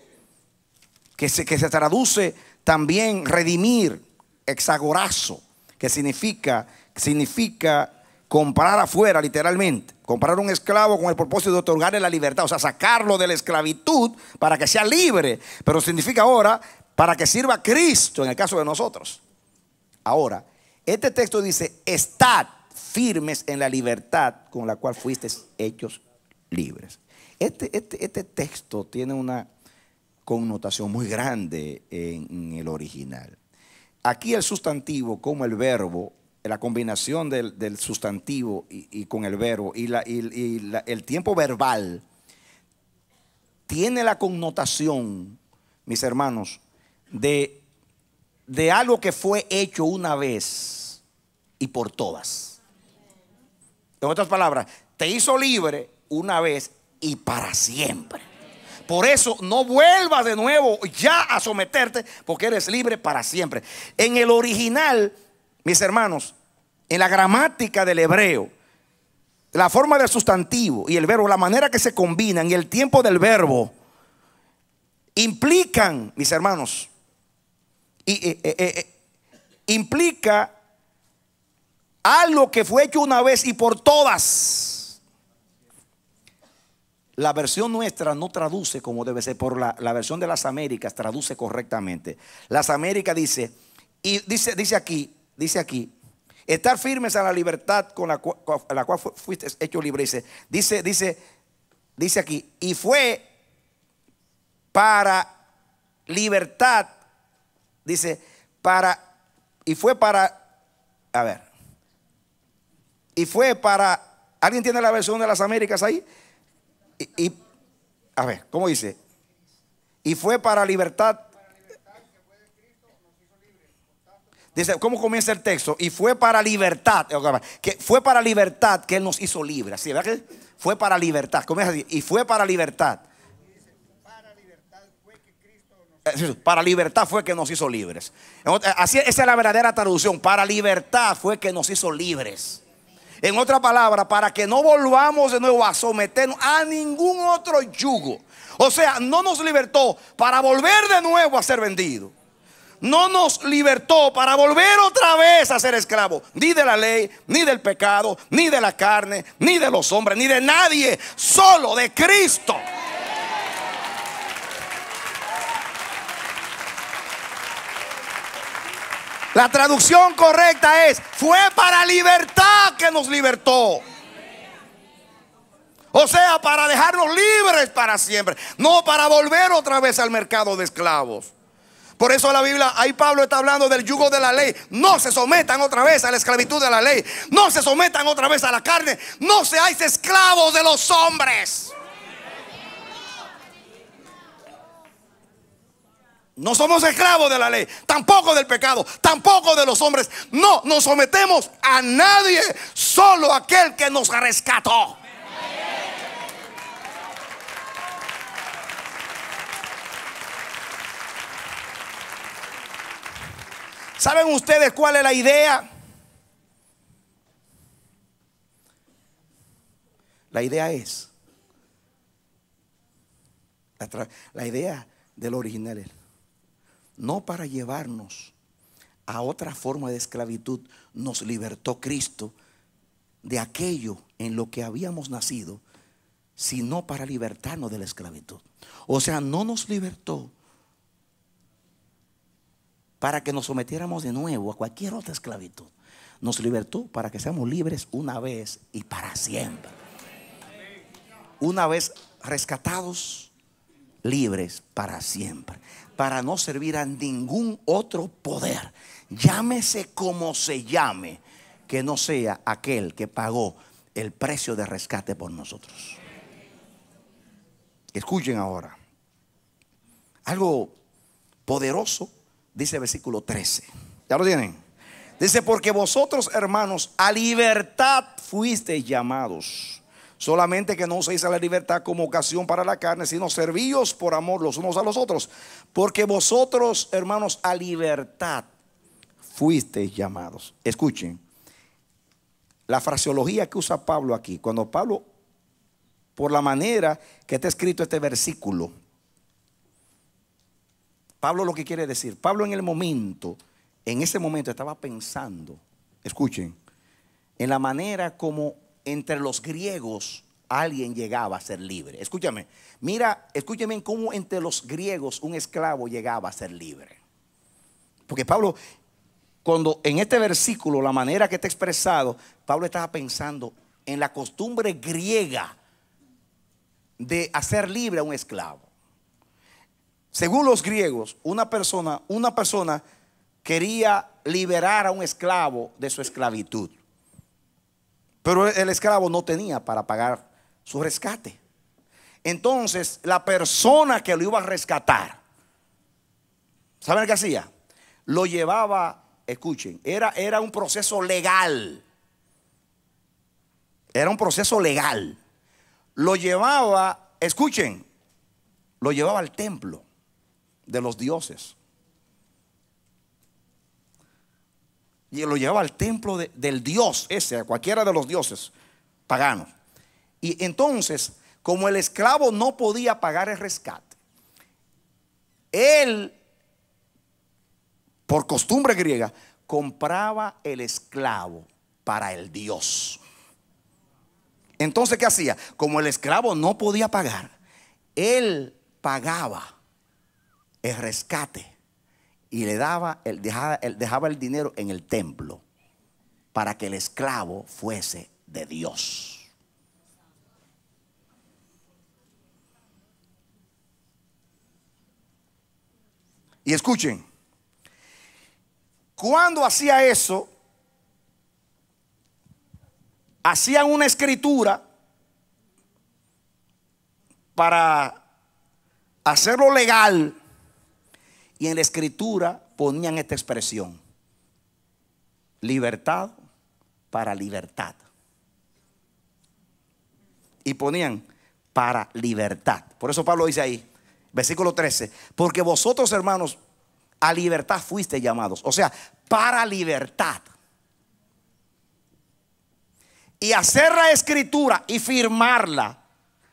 que se, que se traduce también redimir, hexagorazo, que significa, significa comprar afuera literalmente, comprar un esclavo con el propósito de otorgarle la libertad, o sea, sacarlo de la esclavitud para que sea libre, pero significa ahora para que sirva a Cristo en el caso de nosotros. Ahora, este texto dice, estad firmes en la libertad con la cual fuisteis hechos libres. Este, este, este, texto tiene una connotación muy grande en, el original. Aquí el sustantivo como el verbo, la combinación del, sustantivo y, con el verbo y, el tiempo verbal tiene la connotación, mis hermanos, de, de algo que fue hecho una vez y por todas. En otras palabras, te hizo libre una vez y para siempre. Por eso no vuelvas de nuevo ya a someterte porque eres libre para siempre. En el original, mis hermanos, en la gramática del hebreo, la forma del sustantivo y el verbo, la manera que se combinan y el tiempo del verbo, implican, mis hermanos, eh, eh, eh, implica algo que fue hecho una vez y por todas. La versión nuestra no traduce como debe ser, por la, versión de las Américas traduce correctamente. Las Américas dice, y dice, dice aquí, dice aquí, estar firmes a la libertad con la cual, la cual fuiste hecho libre. Dice, dice, dice, dice aquí, y fue para libertad, dice, para, y fue para, a ver, y fue para, ¿alguien tiene la versión de las Américas ahí? Y, a ver, ¿cómo dice? Y fue para libertad. Dice, ¿cómo comienza el texto? Y fue para libertad. Que fue para libertad que Él nos hizo libres. ¿verdad? Que fue para libertad. Comienza Y fue para libertad. Para libertad fue que nos hizo libres. Así, esa es la verdadera traducción. Para libertad fue que nos hizo libres. En otra palabra, para que no volvamos de nuevo a someternos a ningún otro yugo. O sea, no nos libertó para volver de nuevo a ser vendido. No nos libertó para volver otra vez a ser esclavos, ni de la ley, ni del pecado, ni de la carne, ni de los hombres, ni de nadie, solo de Cristo. La traducción correcta es, fue para libertad que nos libertó. O sea, para dejarnos libres para siempre, no para volver otra vez al mercado de esclavos. Por eso la Biblia, ahí Pablo está hablando del yugo de la ley. No se sometan otra vez a la esclavitud de la ley. No se sometan otra vez a la carne. No seáis esclavos de los hombres. No somos esclavos de la ley, tampoco del pecado, tampoco de los hombres. No, nos sometemos a nadie, solo aquel que nos rescató. ¿Saben ustedes cuál es la idea? La idea es, la, idea del original es no para llevarnos a otra forma de esclavitud, nos libertó Cristo de aquello en lo que habíamos nacido, sino para libertarnos de la esclavitud. O sea, no nos libertó para que nos sometiéramos de nuevo a cualquier otra esclavitud. Nos libertó para que seamos libres una vez y para siempre. Una vez rescatados, libres para siempre para no servir a ningún otro poder. Llámese como se llame, que no sea aquel que pagó el precio de rescate por nosotros. Escuchen ahora. Algo poderoso, dice el versículo 13. ¿Ya lo tienen? Dice, porque vosotros, hermanos, a libertad fuisteis llamados. Solamente que no se a la libertad como ocasión para la carne, sino servíos por amor los unos a los otros. Porque vosotros, hermanos, a libertad fuisteis llamados. Escuchen, la fraseología que usa Pablo aquí, cuando Pablo, por la manera que está escrito este versículo, Pablo lo que quiere decir, Pablo en el momento, en ese momento estaba pensando, escuchen, en la manera como entre los griegos alguien llegaba a ser libre. Escúchame, mira, escúchame cómo entre los griegos un esclavo llegaba a ser libre. Porque Pablo, cuando en este versículo, la manera que está expresado, Pablo estaba pensando en la costumbre griega de hacer libre a un esclavo. Según los griegos, una persona, una persona quería liberar a un esclavo de su esclavitud. Pero el esclavo no tenía para pagar su rescate. Entonces, la persona que lo iba a rescatar, ¿saben qué hacía? Lo llevaba, escuchen, era, era un proceso legal. Era un proceso legal. Lo llevaba, escuchen, lo llevaba al templo de los dioses. y lo llevaba al templo del dios ese, a cualquiera de los dioses paganos. Y entonces, como el esclavo no podía pagar el rescate, él, por costumbre griega, compraba el esclavo para el dios. Entonces, ¿qué hacía? Como el esclavo no podía pagar, él pagaba el rescate y le daba, el, dejaba, el, dejaba el dinero en el templo para que el esclavo fuese de Dios. Y escuchen, cuando hacía eso, hacían una escritura para hacerlo legal y en la escritura ponían esta expresión, libertad para libertad. Y ponían para libertad. Por eso Pablo dice ahí, versículo 13, porque vosotros hermanos a libertad fuiste llamados, o sea, para libertad. Y hacer la escritura y firmarla,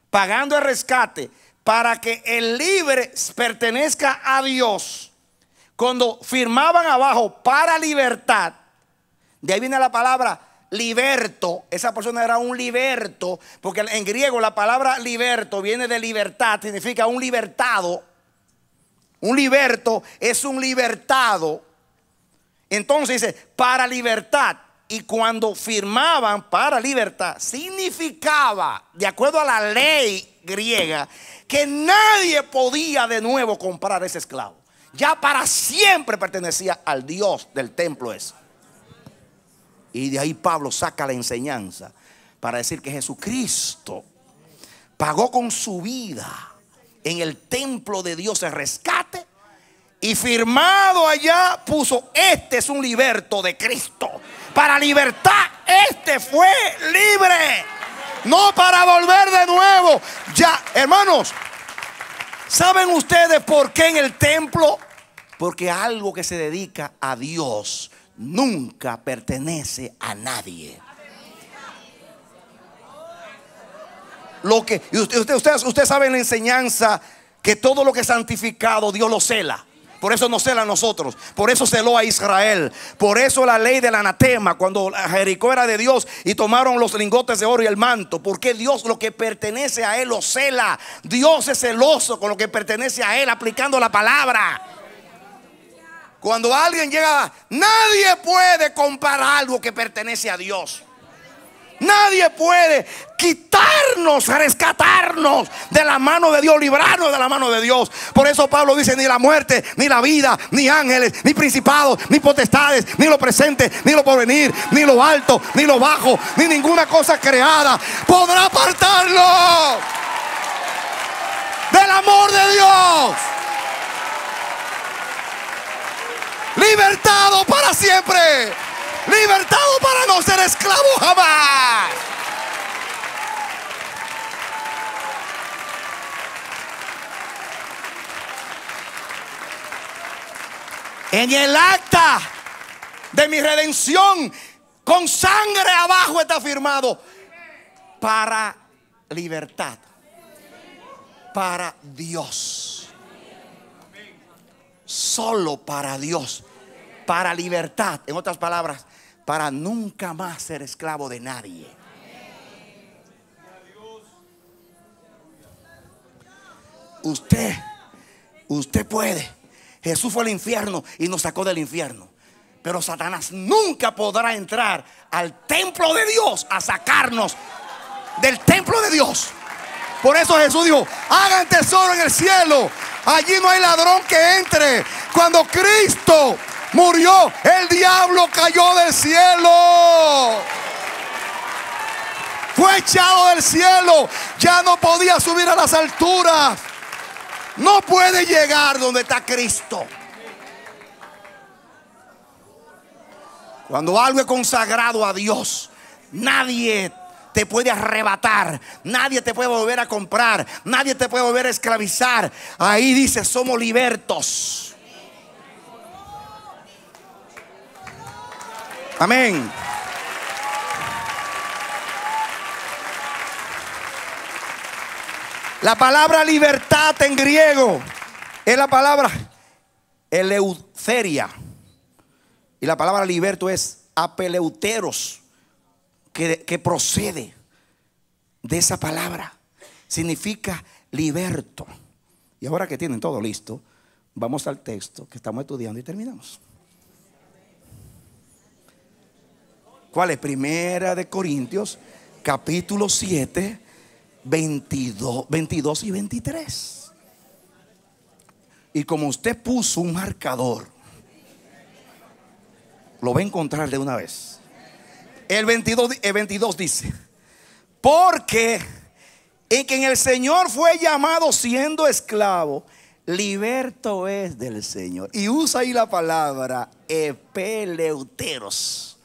pagando el rescate para que el libre pertenezca a Dios. Cuando firmaban abajo para libertad, de ahí viene la palabra liberto. Esa persona era un liberto, porque en griego la palabra liberto viene de libertad, significa un libertado. Un liberto es un libertado. Entonces dice, para libertad. Y cuando firmaban para libertad, significaba, de acuerdo a la ley griega, que nadie podía de nuevo comprar ese esclavo. Ya para siempre pertenecía al Dios del templo ese. Y de ahí Pablo saca la enseñanza para decir que Jesucristo pagó con su vida en el templo de Dios el rescate y firmado allá puso, este es un liberto de Cristo. Para libertad, este fue libre. No para volver de nuevo. Ya, hermanos, ¿saben ustedes por qué en el templo? Porque algo que se dedica a Dios nunca pertenece a nadie. Lo que ustedes ustedes, saben la enseñanza que todo lo que es santificado Dios lo cela. Por eso no cela a nosotros. Por eso celó a Israel. Por eso la ley del anatema, cuando Jericó era de Dios y tomaron los lingotes de oro y el manto. Porque Dios lo que pertenece a Él lo cela. Dios es celoso con lo que pertenece a Él, aplicando la palabra. Cuando alguien llega, nadie puede comparar algo que pertenece a Dios. Nadie puede quitarnos, rescatarnos de la mano de Dios, librarnos de la mano de Dios. Por eso Pablo dice, ni la muerte, ni la vida, ni ángeles, ni principados, ni potestades, ni lo presente, ni lo porvenir, ni lo alto, ni lo bajo, ni ninguna cosa creada podrá apartarlo del amor de Dios. Libertado para siempre. Libertado para no ser esclavo jamás. En el acta de mi redención, con sangre abajo está firmado. Para libertad. Para Dios. Solo para Dios. Para libertad. En otras palabras, para nunca más ser esclavo de nadie. Usted, usted puede. Jesús fue al infierno y nos sacó del infierno. Pero Satanás nunca podrá entrar al templo de Dios a sacarnos del templo de Dios. Por eso Jesús dijo, hagan tesoro en el cielo. Allí no hay ladrón que entre. Cuando Cristo murió, el diablo cayó del cielo. Fue echado del cielo, ya no podía subir a las alturas. No puede llegar donde está Cristo. Cuando algo es consagrado a Dios, nadie te puede arrebatar, nadie te puede volver a comprar, nadie te puede volver a esclavizar. Ahí dice, somos libertos. Amén. La palabra libertad en griego es la palabra eleuteria. Y la palabra liberto es apeleuteros, que, que procede de esa palabra. Significa liberto. Y ahora que tienen todo listo, vamos al texto que estamos estudiando y terminamos. ¿Cuál es? Primera de Corintios, capítulo 7, 22, 22 y 23. Y como usted puso un marcador, lo va a encontrar de una vez. El 22, 22 dice, porque en que el Señor fue llamado siendo esclavo, liberto es del Señor. Y usa ahí la palabra epeleuteros.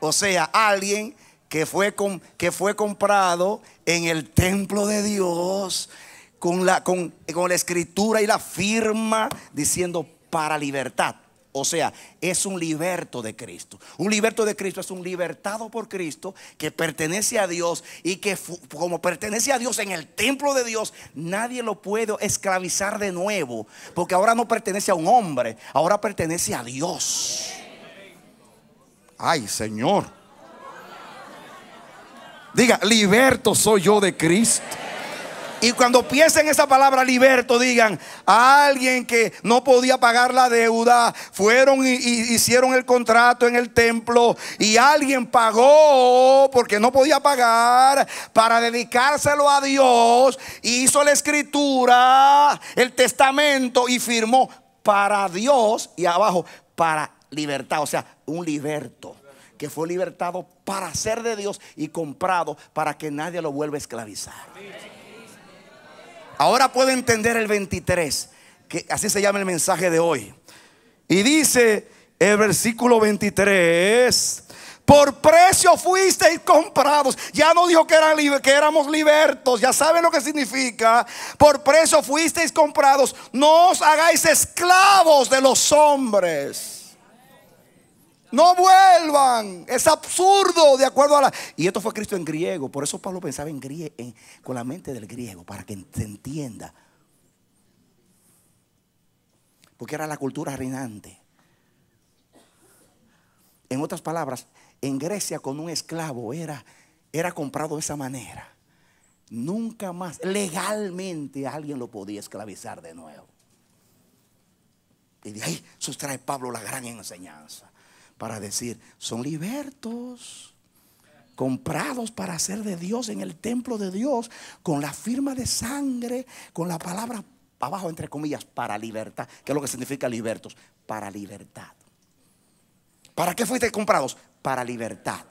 O sea, alguien que fue, que fue comprado en el templo de Dios con la, con, con la escritura y la firma diciendo para libertad. O sea, es un liberto de Cristo. Un liberto de Cristo es un libertado por Cristo que pertenece a Dios y que como pertenece a Dios en el templo de Dios, nadie lo puede esclavizar de nuevo. Porque ahora no pertenece a un hombre, ahora pertenece a Dios. Ay, Señor. Diga, liberto soy yo de Cristo. Y cuando piensen esa palabra liberto, digan, a alguien que no podía pagar la deuda, fueron y, y, hicieron el contrato en el templo y alguien pagó porque no podía pagar para dedicárselo a Dios, hizo la escritura, el testamento y firmó para Dios y abajo para libertad, o sea, un liberto que fue libertado para ser de Dios y comprado para que nadie lo vuelva a esclavizar. Ahora puede entender el 23, que así se llama el mensaje de hoy. Y dice el versículo 23, por precio fuisteis comprados. Ya no dijo que, que éramos libertos, ya saben lo que significa. Por precio fuisteis comprados, no os hagáis esclavos de los hombres. No vuelvan. Es absurdo de acuerdo a la... Y esto fue Cristo en griego. Por eso Pablo pensaba en griego, con la mente del griego, para que se entienda. Porque era la cultura reinante. En otras palabras, en Grecia con un esclavo era, era comprado de esa manera. Nunca más legalmente alguien lo podía esclavizar de nuevo. Y de ahí sustrae Pablo la gran enseñanza para decir, son libertos, comprados para ser de Dios en el templo de Dios, con la firma de sangre, con la palabra abajo, entre comillas, para libertad, ¿Qué es lo que significa libertos, para libertad. ¿Para qué fuiste comprados? Para libertad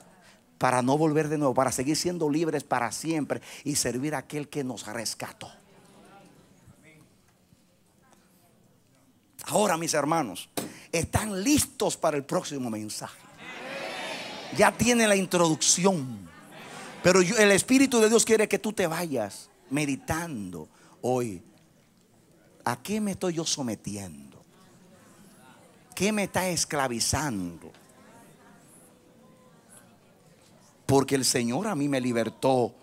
para no volver de nuevo, para seguir siendo libres para siempre y servir a aquel que nos rescató. Ahora, mis hermanos, están listos para el próximo mensaje. Ya tiene la introducción. Pero el Espíritu de Dios quiere que tú te vayas meditando hoy. ¿A qué me estoy yo sometiendo? ¿Qué me está esclavizando? Porque el Señor a mí me libertó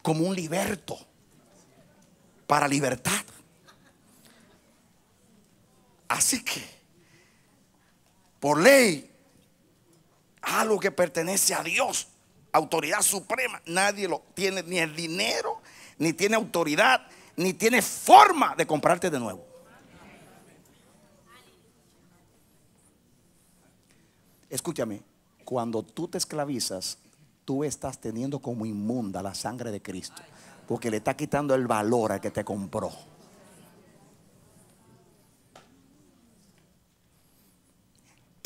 como un liberto para libertad. Así que, por ley, algo que pertenece a Dios, autoridad suprema, nadie lo tiene, ni el dinero, ni tiene autoridad, ni tiene forma de comprarte de nuevo. Escúchame, cuando tú te esclavizas, tú estás teniendo como inmunda la sangre de Cristo, porque le está quitando el valor al que te compró.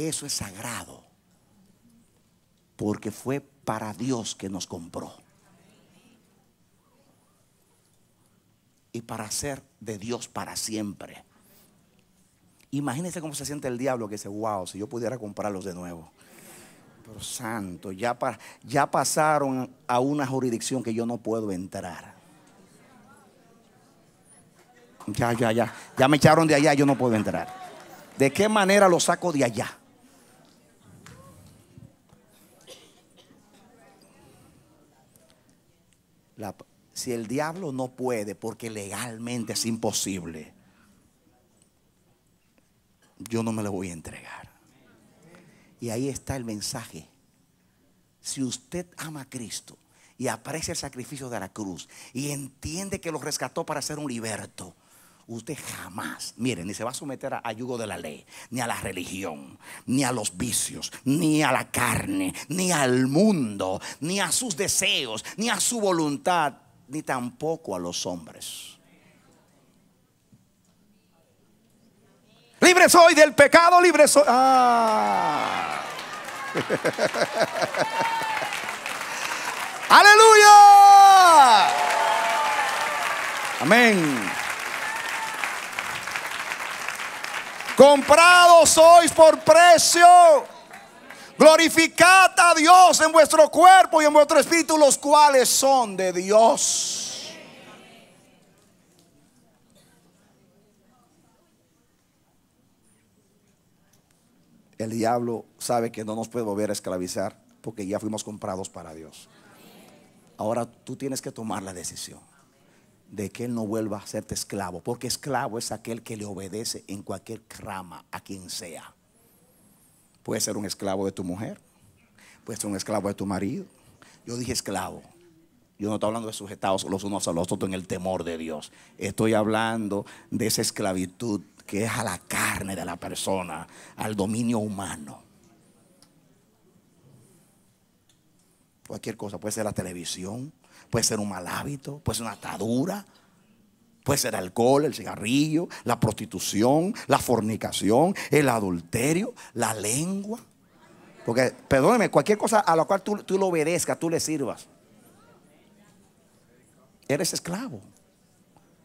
Eso es sagrado. Porque fue para Dios que nos compró. Y para ser de Dios para siempre. Imagínense cómo se siente el diablo que dice, wow, si yo pudiera comprarlos de nuevo. Pero santo, ya, ya pasaron a una jurisdicción que yo no puedo entrar. Ya, ya, ya. Ya me echaron de allá, yo no puedo entrar. ¿De qué manera lo saco de allá? si el diablo no puede, porque legalmente es imposible, yo no me lo voy a entregar. Y ahí está el mensaje. Si usted ama a Cristo y aprecia el sacrificio de la cruz y entiende que lo rescató para ser un liberto, usted jamás, Miren ni se va a someter a, a, yugo de la ley, ni a la religión, ni a los vicios, ni a la carne, ni al mundo, ni a sus deseos, ni a su voluntad, ni tampoco a los hombres. Libre soy del pecado, libre soy. ¡Ah! [LAUGHS] Aleluya. Amén. Comprados sois por precio. Glorificad a Dios en vuestro cuerpo y en vuestro espíritu, los cuales son de Dios. El diablo sabe que no nos puede volver a esclavizar porque ya fuimos comprados para Dios. Ahora tú tienes que tomar la decisión de que Él no vuelva a serte esclavo, porque esclavo es aquel que le obedece en cualquier rama, a quien sea. Puede ser un esclavo de tu mujer, puede ser un esclavo de tu marido. Yo dije esclavo. Yo no estoy hablando de sujetados los unos a los otros en el temor de Dios. Estoy hablando de esa esclavitud que es a la carne de la persona, al dominio humano. Cualquier cosa, puede ser la televisión, puede ser un mal hábito, puede ser una atadura, puede ser alcohol, el cigarrillo, la prostitución, la fornicación, el adulterio, la lengua. Porque, perdóneme, cualquier cosa a la cual tú, tú lo obedezcas, tú le sirvas. Eres esclavo.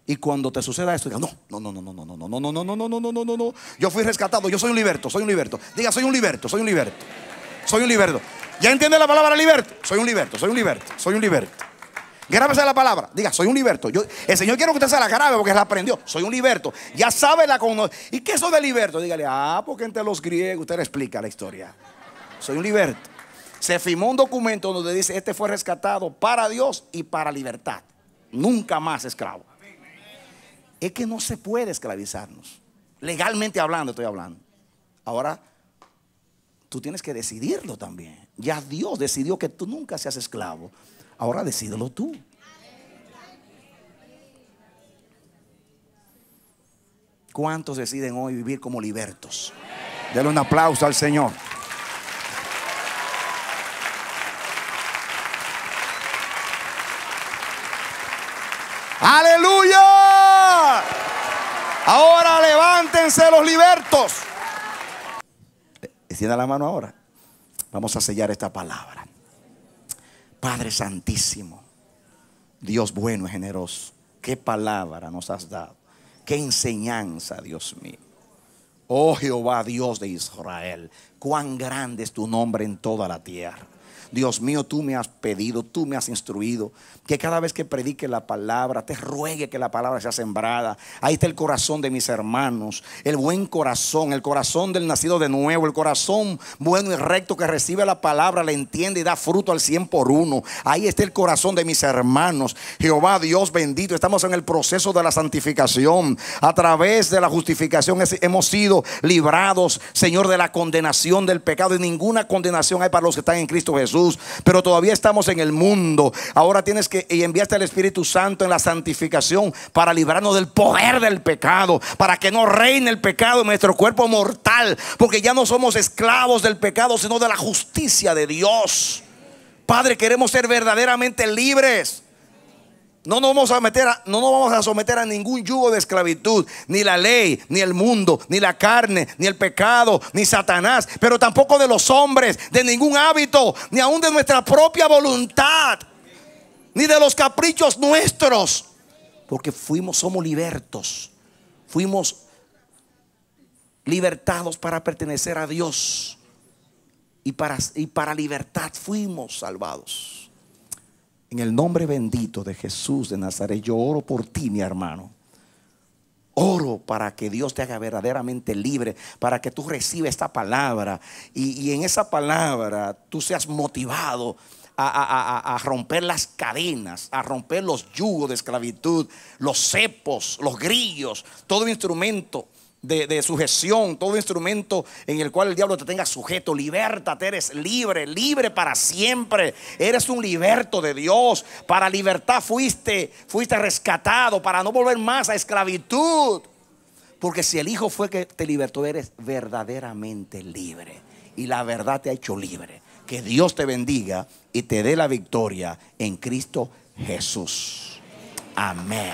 Y cuando te suceda esto, diga, no, no, no, no, no, no, no, no, no, no, no, no, no, no, no, no, no. Yo fui rescatado, yo soy un liberto, soy un liberto. Diga, soy un liberto, soy un liberto. Soy un liberto. ¿Ya entiende la palabra liberto? Soy un liberto, soy un liberto, soy un liberto. Grábese la palabra. Diga, soy un liberto. Yo, el Señor quiere que usted se la grabe porque la aprendió. Soy un liberto. Ya sabe la con... ¿Y qué es eso de liberto? Dígale, ah, porque entre los griegos usted le explica la historia. Soy un liberto. Se firmó un documento donde dice, este fue rescatado para Dios y para libertad. Nunca más esclavo. Es que no se puede esclavizarnos. Legalmente hablando estoy hablando. Ahora, tú tienes que decidirlo también. Ya Dios decidió que tú nunca seas esclavo. Ahora decídelo tú. ¿Cuántos deciden hoy vivir como libertos? Denle un aplauso al Señor. Aleluya. Ahora levántense los libertos. Extienda la mano ahora. Vamos a sellar esta palabra. Padre Santísimo, Dios bueno y generoso, qué palabra nos has dado, qué enseñanza, Dios mío. Oh Jehová, Dios de Israel, cuán grande es tu nombre en toda la tierra. Dios mío, tú me has pedido, tú me has instruido, que cada vez que predique la palabra, te ruegue que la palabra sea sembrada. Ahí está el corazón de mis hermanos, el buen corazón, el corazón del nacido de nuevo, el corazón bueno y recto que recibe la palabra, la entiende y da fruto al cien por uno. Ahí está el corazón de mis hermanos. Jehová Dios bendito, estamos en el proceso de la santificación. A través de la justificación hemos sido librados, Señor, de la condenación del pecado y ninguna condenación hay para los que están en Cristo Jesús pero todavía estamos en el mundo. Ahora tienes que y enviaste al Espíritu Santo en la santificación para librarnos del poder del pecado, para que no reine el pecado en nuestro cuerpo mortal, porque ya no somos esclavos del pecado, sino de la justicia de Dios. Padre, queremos ser verdaderamente libres. No nos, vamos a no vamos a someter a ningún yugo de esclavitud, ni la ley, ni el mundo, ni la carne, ni el pecado, ni Satanás, pero tampoco de los hombres, de ningún hábito, ni aún de nuestra propia voluntad, ni de los caprichos nuestros, porque fuimos, somos libertos, fuimos libertados para pertenecer a Dios y para, y para libertad fuimos salvados. En el nombre bendito de Jesús de Nazaret, yo oro por ti, mi hermano. Oro para que Dios te haga verdaderamente libre, para que tú recibas esta palabra y, en esa palabra tú seas motivado a, romper las cadenas, a romper los yugos de esclavitud, los cepos, los grillos, todo instrumento de, sujeción, todo instrumento en el cual el diablo te tenga sujeto. te eres libre, libre para siempre. Eres un liberto de Dios. Para libertad fuiste, fuiste rescatado para no volver más a esclavitud. Porque si el Hijo fue que te libertó, eres verdaderamente libre. Y la verdad te ha hecho libre. Que Dios te bendiga y te dé la victoria en Cristo Jesús. Amén.